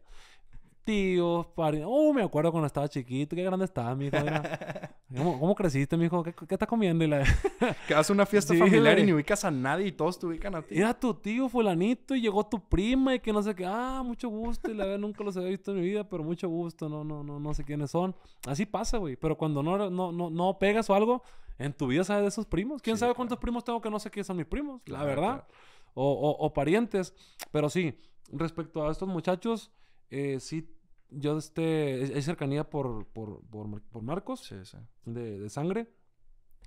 tíos, parientes. Oh, uh, me acuerdo cuando estaba chiquito, qué grande estaba, mi hijo. ¿Cómo, creciste, mijo? ¿Qué, qué estás comiendo? Y la... que haces una fiesta familiar y ni ubicas a nadie y todos te ubican a ti. Era tu tío fulanito y llegó tu prima y que no sé qué. Ah, mucho gusto. Y la verdad nunca los había visto en mi vida, pero mucho gusto. No, no, no, no sé quiénes son. Así pasa, güey. Pero cuando no, no, no, pegas o algo, en tu vida sabes de esos primos. ¿Quién sabe cuántos primos tengo que no sé quiénes son mis primos? la verdad. O, parientes. Pero sí, respecto a estos muchachos, eh, sí yo este, hay cercanía por, por, por, por Marcos, sí, sí. De, de, sangre,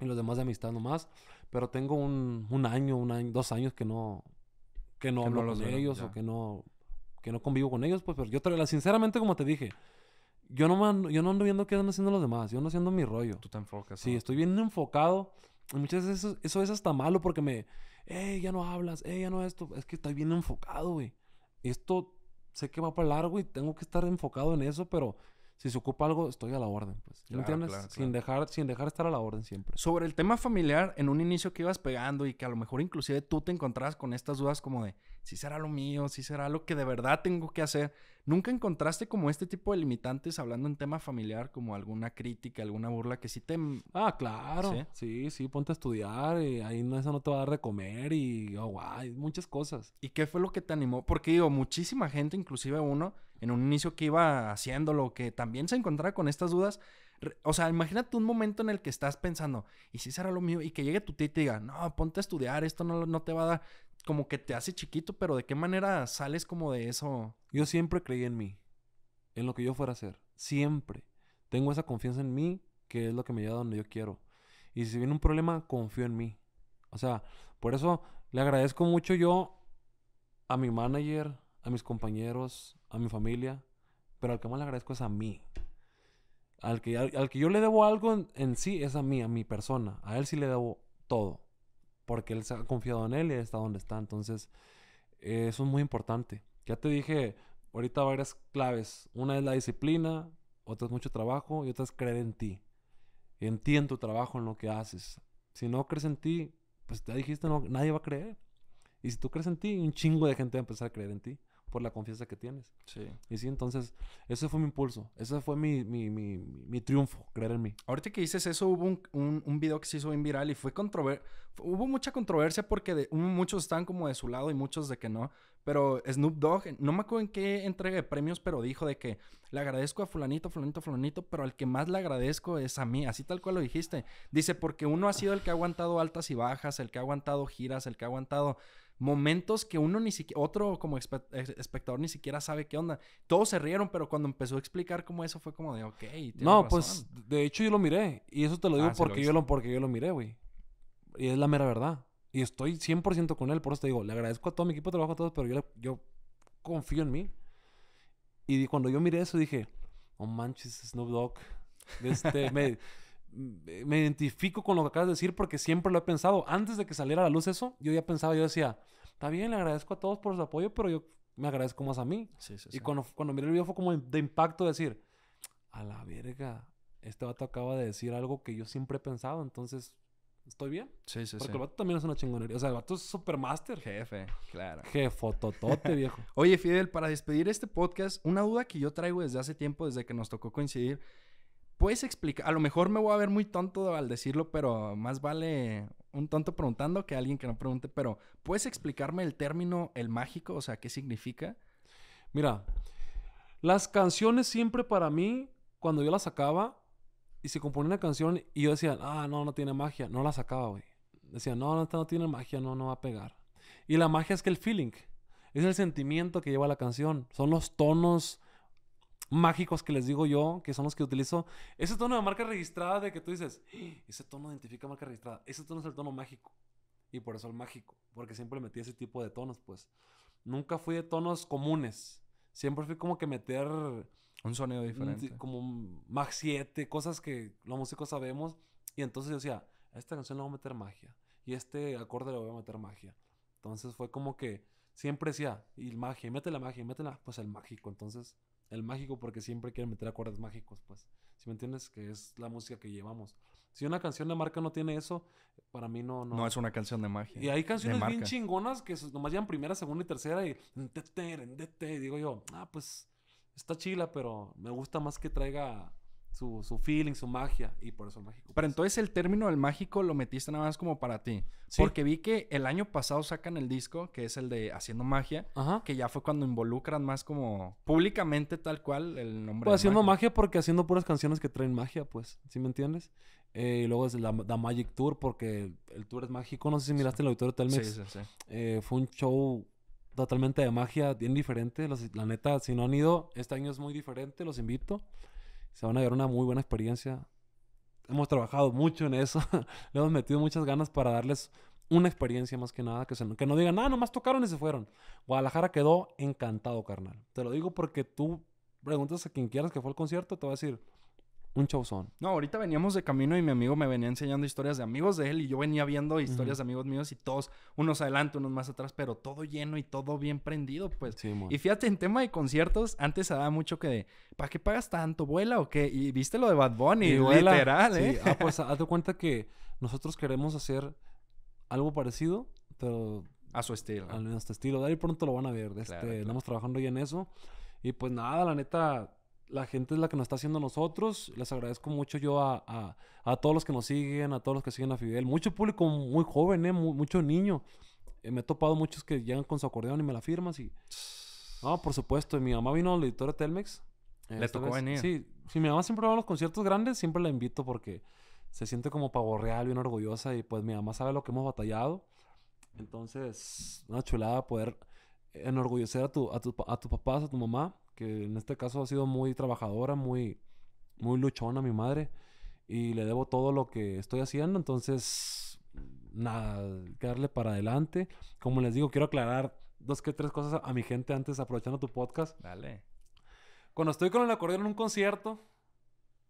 y los demás de amistad nomás, pero tengo un, un año, un año, dos años que no, que no hablo con ellos o que no, que no convivo con ellos, pues, pero yo, te, sinceramente, como te dije, yo no, yo no ando viendo qué están haciendo los demás, yo no haciendo mi rollo. Tú te enfocas. Sí, estoy bien enfocado. Y muchas veces eso, eso, es hasta malo porque me, eh, ya no hablas, eh, ya no esto. Es que estoy bien enfocado, güey. Esto sé que va para largo y tengo que estar enfocado en eso, pero si se ocupa algo, estoy a la orden, pues. entiendes? Sin, dejar, sin dejar estar a la orden siempre. Sobre el tema familiar, en un inicio que ibas pegando y que a lo mejor inclusive tú te encontrabas con estas dudas como de si será lo mío, si será lo que de verdad tengo que hacer. ¿Nunca encontraste como este tipo de limitantes hablando en tema familiar, como alguna crítica, alguna burla que sí te... Ah, claro. Sí, sí, ponte a estudiar y eh, ahí no, eso no te va a dar de comer y oh, muchas cosas. ¿Y qué fue lo que te animó? Porque digo, muchísima gente, inclusive uno en un inicio que iba haciéndolo, que también se encontraba con estas dudas. O sea, imagínate un momento en el que estás pensando, ¿y si será lo mío? Y que llegue tu tía y te diga, no, ponte a estudiar, esto no, no te va a dar. Como que te hace chiquito, pero ¿de qué manera sales como de eso? Yo siempre creí en mí, en lo que yo fuera a hacer. Siempre. Tengo esa confianza en mí, que es lo que me lleva a donde yo quiero. Y si viene un problema, confío en mí. O sea, por eso le agradezco mucho yo a mi manager, a mis compañeros, a mi familia, pero al que más le agradezco es a mí. Al que, al, que yo le debo algo en, sí es a mí, a mi persona. A él sí le debo todo. Porque él se ha confiado en él y está donde está. Entonces, eh, eso es muy importante. Ya te dije ahorita varias claves. Una es la disciplina, otra es mucho trabajo y otra es creer en ti. En ti, en tu trabajo, en lo que haces. Si no crees en ti, pues te dijiste, no, nadie va a creer. Y si tú crees en ti, un chingo de gente va a empezar a creer en ti por la confianza que tienes. Sí. Y sí, entonces, ese fue mi impulso, ese fue mi, mi, mi, mi triunfo, creer en mí. Ahorita que dices eso, hubo un, un, video que se hizo viral y fue controver... hubo mucha controversia porque de, muchos están como de su lado y muchos de que no, pero Snoop Dogg, no me acuerdo en qué entrega de premios, pero dijo de que le agradezco a fulanito, fulanito, fulanito, pero al que más le agradezco es a mí, así tal cual lo dijiste. Dice, porque uno ha sido el que ha aguantado altas y bajas, el que ha aguantado giras, el que ha aguantado momentos que uno ni siquiera, otro como espectador ni siquiera sabe qué onda. Todos se rieron, pero cuando empezó a explicar cómo eso fue como de, ok, No, razón. pues de hecho yo lo miré. Y eso te lo ah, digo porque, yo lo, porque yo lo miré, güey. Y es la mera verdad. Y estoy 100% con él, por eso te digo, le agradezco a todo mi equipo de trabajo, a todos, pero yo, yo confío en mí. Y cuando yo miré eso dije, oh manches, Snoop Dogg. Este, Mm, me identifico con lo que acabas de decir porque siempre lo he pensado. Antes de que saliera a la luz eso, yo ya pensaba, yo decía, está bien, le agradezco a todos por su apoyo, pero yo me agradezco más a mí. y cuando, cuando miré el video fue como de impacto decir, a la verga, este vato acaba de decir algo que yo siempre he pensado, entonces estoy bien. Sí, sí, Porque el vato también es una chingonería. O sea, el vato es supermaster. Jefe, claro. fototote viejo. Oye, Fidel, para despedir este podcast, una duda que yo traigo desde hace tiempo, desde que nos tocó coincidir, puedes explicar, a lo mejor me voy a ver muy tonto al decirlo, pero más vale un tonto preguntando que alguien que no pregunte, pero ¿puedes explicarme el término el mágico? O sea, ¿qué significa? Mira, las canciones siempre para mí, cuando yo las sacaba y se componía una canción y yo decía, ah, no, no tiene magia, no la sacaba, güey. Decía, no, no, no tiene magia, no, no va a pegar. Y la magia es que el feeling, es el sentimiento que lleva la canción, son los tonos, mágicos que les digo yo, que son los que utilizo. Ese tono de marca registrada de que tú dices, ah, ese tono identifica marca registrada, ese tono es el tono mágico. Y por eso el mágico, porque siempre metí ese tipo de tonos, pues. Nunca fui de tonos comunes. Siempre fui como que meter... Un sonido diferente. Como Mag 7, cosas que los músicos sabemos. Y entonces yo decía, a esta canción le voy a meter magia. Y a este acorde le voy a meter magia. Entonces fue como que siempre decía, y magia, y mete la magia, y mete la... Pues el mágico. Entonces el mágico porque siempre quieren meter acordes mágicos, pues. Si me entiendes? Que es la música que llevamos. Si una canción de marca no tiene eso, para mí no... No, es una canción de magia. Y hay canciones bien chingonas que nomás llevan primera, segunda y tercera y... Digo yo, ah, pues está chila, pero me gusta más que traiga su, su, feeling, su magia, y por eso mágico. Pero entonces el término del mágico lo metiste nada más como para ti. Porque vi que el año pasado sacan el disco, que es el de Haciendo Magia, que ya fue cuando involucran más como públicamente tal cual el nombre. Pues haciendo magia. porque haciendo puras canciones que traen magia, pues, si me entiendes? Eh, y luego es la, Magic Tour, porque el tour es mágico. No sé si miraste el auditorio Telmex. Sí, sí, sí. Eh, fue un show totalmente de magia, bien diferente. la neta, si no han ido, este año es muy diferente, los invito. Se van a dar una muy buena experiencia. Hemos trabajado mucho en eso. Le hemos metido muchas ganas para darles una experiencia más que nada. Que, se, que no digan, nada, ah, nomás tocaron y se fueron. Guadalajara quedó encantado, carnal. Te lo digo porque tú preguntas a quien quieras que fue al concierto, te va a decir, un chauzón. No, ahorita veníamos de camino y mi amigo me venía enseñando historias de amigos de él y yo venía viendo historias de amigos míos y todos, unos adelante, unos más atrás, pero todo lleno y todo bien prendido, pues. y fíjate, en tema de conciertos, antes se daba mucho que de, ¿para qué pagas tanto? ¿Vuela o qué? Y viste lo de Bad Bunny, y vuela. literal, ¿eh? Sí. Ah, pues hazte cuenta que nosotros queremos hacer algo parecido, pero... A su estilo. A nuestro estilo. De ahí pronto lo van a ver. Estamos trabajando ya en eso. Y pues nada, la neta la gente es la que nos está haciendo nosotros. Les agradezco mucho yo a, a, todos los que nos siguen, a todos los que siguen a Fidel. Mucho público muy joven, ¿eh? mucho niño. Eh, me he topado muchos que llegan con su acordeón y me la firmas y... No, por supuesto. Mi mamá vino al editor Telmex. Le tocó venir. Sí. Si mi mamá siempre va a los conciertos grandes, siempre la invito porque se siente como pavorreal real, bien orgullosa. Y pues mi mamá sabe lo que hemos batallado. Entonces, una chulada poder enorgullecer a, a, a tus papás, a tu mamá que en este caso ha sido muy trabajadora, muy, muy luchona mi madre, y le debo todo lo que estoy haciendo, entonces, nada, darle para adelante. Como les digo, quiero aclarar dos que tres cosas a mi gente antes, aprovechando tu podcast. Dale. Cuando estoy con el acordeón en un concierto,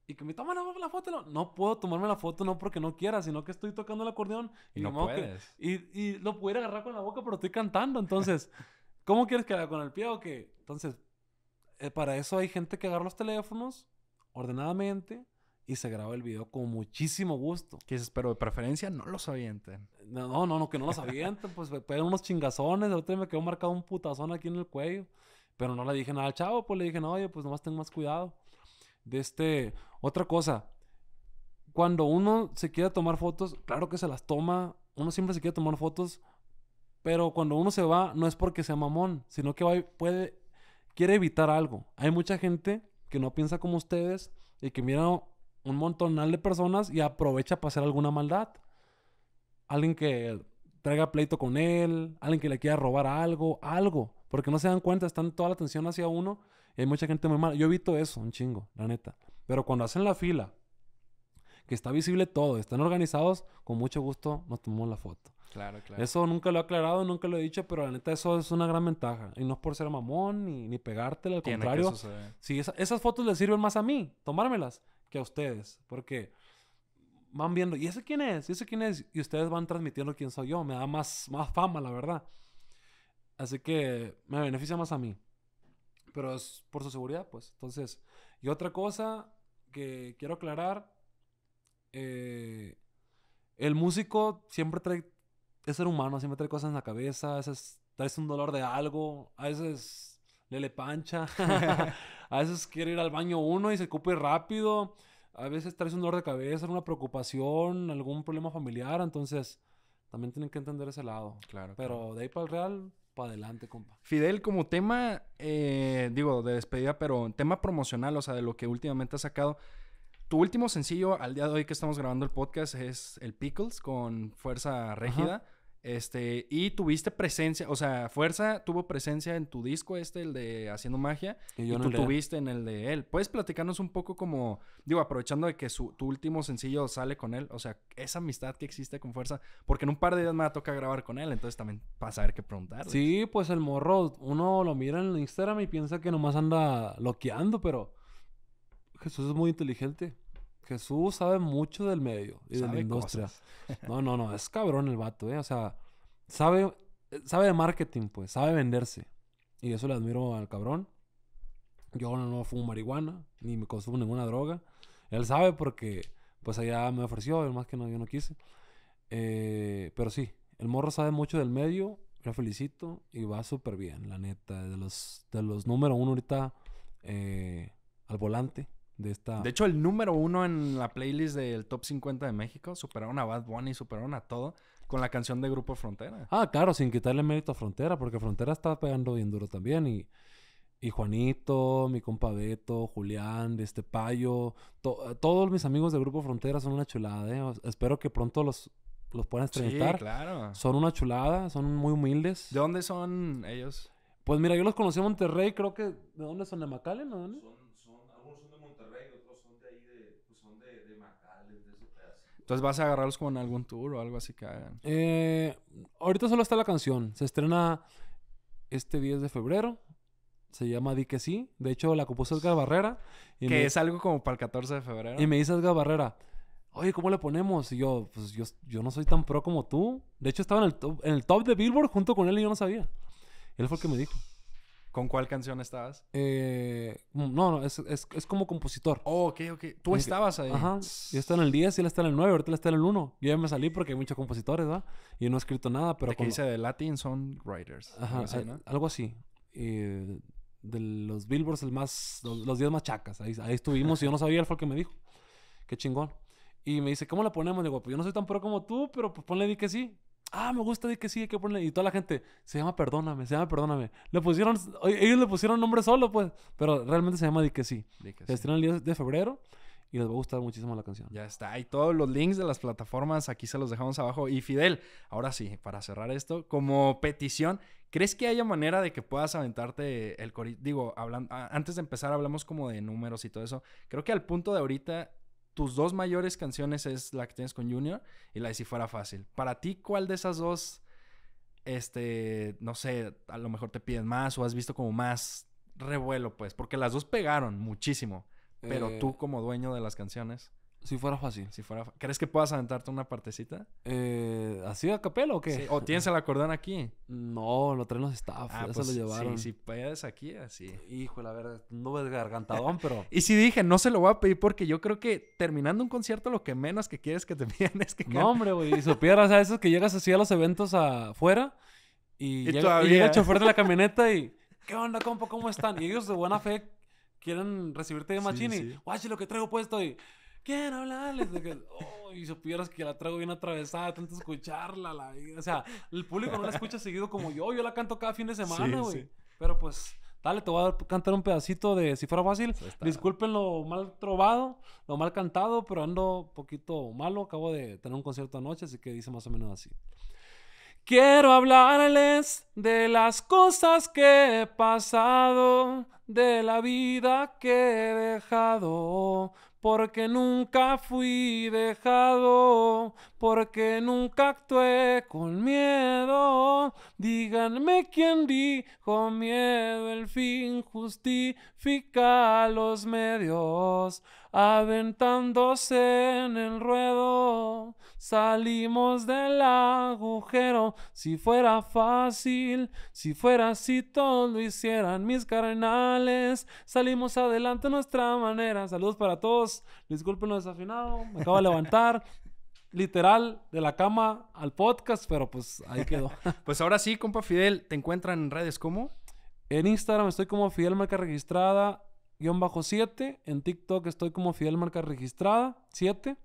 y que me toman la, foto. No puedo tomarme la foto, no porque no quiera, sino que estoy tocando el acordeón. Y, no puedes. y, y, lo pudiera agarrar con la boca, pero estoy cantando. Entonces, ¿cómo quieres que haga? ¿Con el pie o qué? Entonces, eh, para eso hay gente que agarra los teléfonos ordenadamente y se graba el video con muchísimo gusto. Que dices? Pero de preferencia no los avienten. No, no, no, no que no los avienten. pues pegan unos chingazones. El otro me quedó marcado un putazón aquí en el cuello. Pero no le dije nada al chavo. Pues le dije, no, oye, pues nomás ten más cuidado. De este... Otra cosa. Cuando uno se quiere tomar fotos, claro que se las toma. Uno siempre se quiere tomar fotos. Pero cuando uno se va, no es porque sea mamón, sino que puede quiere evitar algo. Hay mucha gente que no piensa como ustedes y que mira un montonal de personas y aprovecha para hacer alguna maldad. Alguien que traiga pleito con él, alguien que le quiera robar algo, algo. Porque no se dan cuenta, están toda la atención hacia uno y hay mucha gente muy mala. Yo evito eso, un chingo, la neta. Pero cuando hacen la fila, que está visible todo, están organizados, con mucho gusto nos tomamos la foto. Claro, claro. Eso nunca lo he aclarado, nunca lo he dicho, pero la neta eso es una gran ventaja. Y no es por ser mamón ni, ni al contrario. Sí, esas fotos le sirven más a mí, tomármelas, que a ustedes. Porque van viendo, ¿y ese quién es? ¿Y ese quién es? Y ustedes van transmitiendo quién soy yo. Me da más, más fama, la verdad. Así que me beneficia más a mí. Pero es por su seguridad, pues. Entonces, y otra cosa que quiero aclarar. Eh, el músico siempre trae es ser humano, siempre trae cosas en la cabeza, a veces traes un dolor de algo, a veces le le pancha, a veces quiere ir al baño uno y se ocupe rápido, a veces traes un dolor de cabeza, una preocupación, algún problema familiar, entonces también tienen que entender ese lado. Claro. Pero de ahí para el real, para adelante, compa. Fidel, como tema, eh, digo, de despedida, pero tema promocional, o sea, de lo que últimamente ha sacado tu último sencillo al día de hoy que estamos grabando el podcast es el Pickles con Fuerza Régida. Este, y tuviste presencia, o sea, Fuerza tuvo presencia en tu disco este, el de Haciendo Magia, y, yo tú tuviste en el de él. ¿Puedes platicarnos un poco como, digo, aprovechando de que su, tu último sencillo sale con él, o sea, esa amistad que existe con Fuerza? Porque en un par de días me toca grabar con él, entonces también vas a ver qué preguntar. Sí, pues el morro, uno lo mira en Instagram y piensa que nomás anda loqueando, pero Jesús es muy inteligente. Jesús sabe mucho del medio y de la industria. No, no, no, es cabrón el vato, ¿eh? O sea, sabe, sabe de marketing, pues, sabe venderse. Y eso le admiro al cabrón. Yo no, fumo marihuana, ni me consumo ninguna droga. Él sabe porque, pues, allá me ofreció, más que no, yo no quise. Eh, pero sí, el morro sabe mucho del medio, lo felicito y va súper bien, la neta. De los, de los número uno ahorita eh, al volante de esta. De hecho, el número uno en la playlist del top 50 de México superaron a Bad Bunny, superaron a todo con la canción de Grupo Frontera. Ah, claro, sin quitarle mérito a Frontera, porque Frontera estaba pegando bien duro también. Y, y Juanito, mi compa Beto, Julián, de este todos mis amigos de Grupo Frontera son una chulada, ¿eh? Espero que pronto los, los puedan presentar Sí, claro. Son una chulada, son muy humildes. ¿De dónde son ellos? Pues mira, yo los conocí en Monterrey, creo que. ¿De dónde son? ¿De McAllen? no Entonces vas a agarrarlos como en algún tour o algo así que hagan. Eh, ahorita solo está la canción. Se estrena este 10 de febrero. Se llama Di que sí. De hecho, la compuso Edgar Barrera. que es algo como para el 14 de febrero. Y me dice Edgar Barrera, oye, ¿cómo le ponemos? Y yo, pues yo, no soy tan pro como tú. De hecho, estaba en el, top, en el top de Billboard junto con él y yo no sabía. Él fue el que me dijo. ¿Con cuál canción estabas? Eh, mm, no, no, es, es, es, como compositor. Oh, ok, ok. Tú estabas ahí. Ajá. Yo estaba en el 10 y él está en el 9, ahorita él está en el 1. Yo ya me salí porque hay muchos compositores, ¿va? Y no he escrito nada, pero... ¿De dice de Latin Songwriters. Ajá, algo así. Eh, de los Billboards, el más, los 10 más chacas. Ahí, estuvimos y yo no sabía, el fue que me dijo. Qué chingón. Y me dice, ¿cómo la ponemos? digo, pues yo no soy tan pro como tú, pero pues ponle di que sí ah, me gusta de que sí, hay que ponerle. Y toda la gente, se llama Perdóname, se llama Perdóname. Le pusieron, ellos le pusieron nombre solo, pues, pero realmente se llama de que sí. se el 10 de febrero y les va a gustar muchísimo la canción. Ya está, y todos los links de las plataformas aquí se los dejamos abajo. Y Fidel, ahora sí, para cerrar esto, como petición, ¿crees que haya manera de que puedas aventarte el Digo, antes de empezar hablamos como de números y todo eso. Creo que al punto de ahorita tus dos mayores canciones es la que tienes con Junior y la de Si Fuera Fácil. Para ti, ¿cuál de esas dos, este, no sé, a lo mejor te piden más o has visto como más revuelo, pues? Porque las dos pegaron muchísimo, pero eh, tú como dueño de las canciones. Si fuera fácil. Si fuera ¿Crees que puedas aventarte una partecita? Eh, ¿Así a capela o qué? ¿O tienes el acordeón aquí? No, lo traen los staff. Ah, eso pues, lo llevaron. Sí, si puedes aquí, así. Hijo, la verdad, no ves gargantadón, pero... y si dije, no se lo voy a pedir porque yo creo que terminando un concierto lo que menos que quieres que te piden es que... No, hombre, güey. Y supieras a es que llegas así a los eventos afuera y, y, llega, el chofer de la camioneta y... ¿Qué onda, compa? ¿Cómo están? Y ellos de buena fe quieren recibirte de machini. Sí, lo que traigo puesto quiero hablarles. De que, oh, y supieras que la traigo bien atravesada, tanto escucharla. La, o sea, el público no la escucha seguido como yo. Yo la canto cada fin de semana, güey. Pero pues, dale, te voy a cantar un pedacito de Si fuera fácil. Pues Disculpen lo mal trovado, lo mal cantado, pero ando un poquito malo. Acabo de tener un concierto anoche, así que dice más o menos así. Quiero hablarles de las cosas que he pasado, de la vida que he dejado, porque nunca fui dejado, porque nunca actué con miedo. Díganme quién dijo miedo, el fin justifica los medios aventándose en el ruedo. Salimos del agujero, si fuera fácil, si fuera así todo lo hicieran mis carnales. Salimos adelante a nuestra manera. Saludos para todos. Disculpen lo desafinado, me acabo de levantar. literal de la cama al podcast, pero pues ahí quedó. pues ahora sí, compa Fidel, ¿te encuentran en redes cómo En Instagram estoy como Fidel Marca Registrada, bajo 7 En TikTok estoy como Fidel Marca Registrada 7.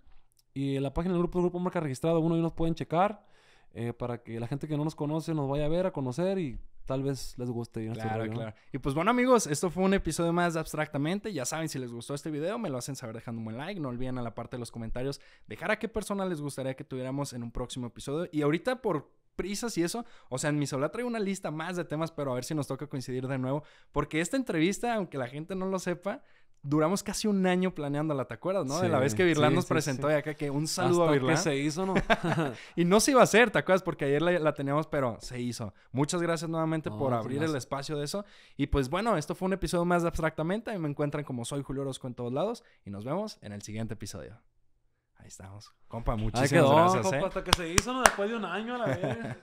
Y en la página del grupo, grupo Marca Registrada uno y nos pueden checar. Eh, para que la gente que no nos conoce nos vaya a ver, a conocer y tal vez les guste. Este claro, claro. Y pues bueno, amigos, esto fue un episodio más Abstractamente. Ya saben, si les gustó este video, me lo hacen saber dejando un buen like. No olviden a la parte de los comentarios dejar a qué persona les gustaría que tuviéramos en un próximo episodio. Y ahorita, por prisas y eso. O sea, en mi celular traigo una lista más de temas, pero a ver si nos toca coincidir de nuevo. Porque esta entrevista, aunque la gente no lo sepa, duramos casi un año planeándola, ¿te acuerdas, no? de la vez que Virlán nos presentó y acá que un saludo a Virlán. que se hizo, ¿no? y no se iba a hacer, ¿te acuerdas? Porque ayer la, teníamos, pero se hizo. Muchas gracias nuevamente por abrir el espacio de eso. Y pues bueno, esto fue un episodio más de Abstractamente. me encuentran como soy Julio Orozco en todos lados. Y nos vemos en el siguiente episodio. Ahí estamos. Compa, muchísimas Ay, gracias. ¿eh? Hasta que se hizo ¿no? después de un año a la vez.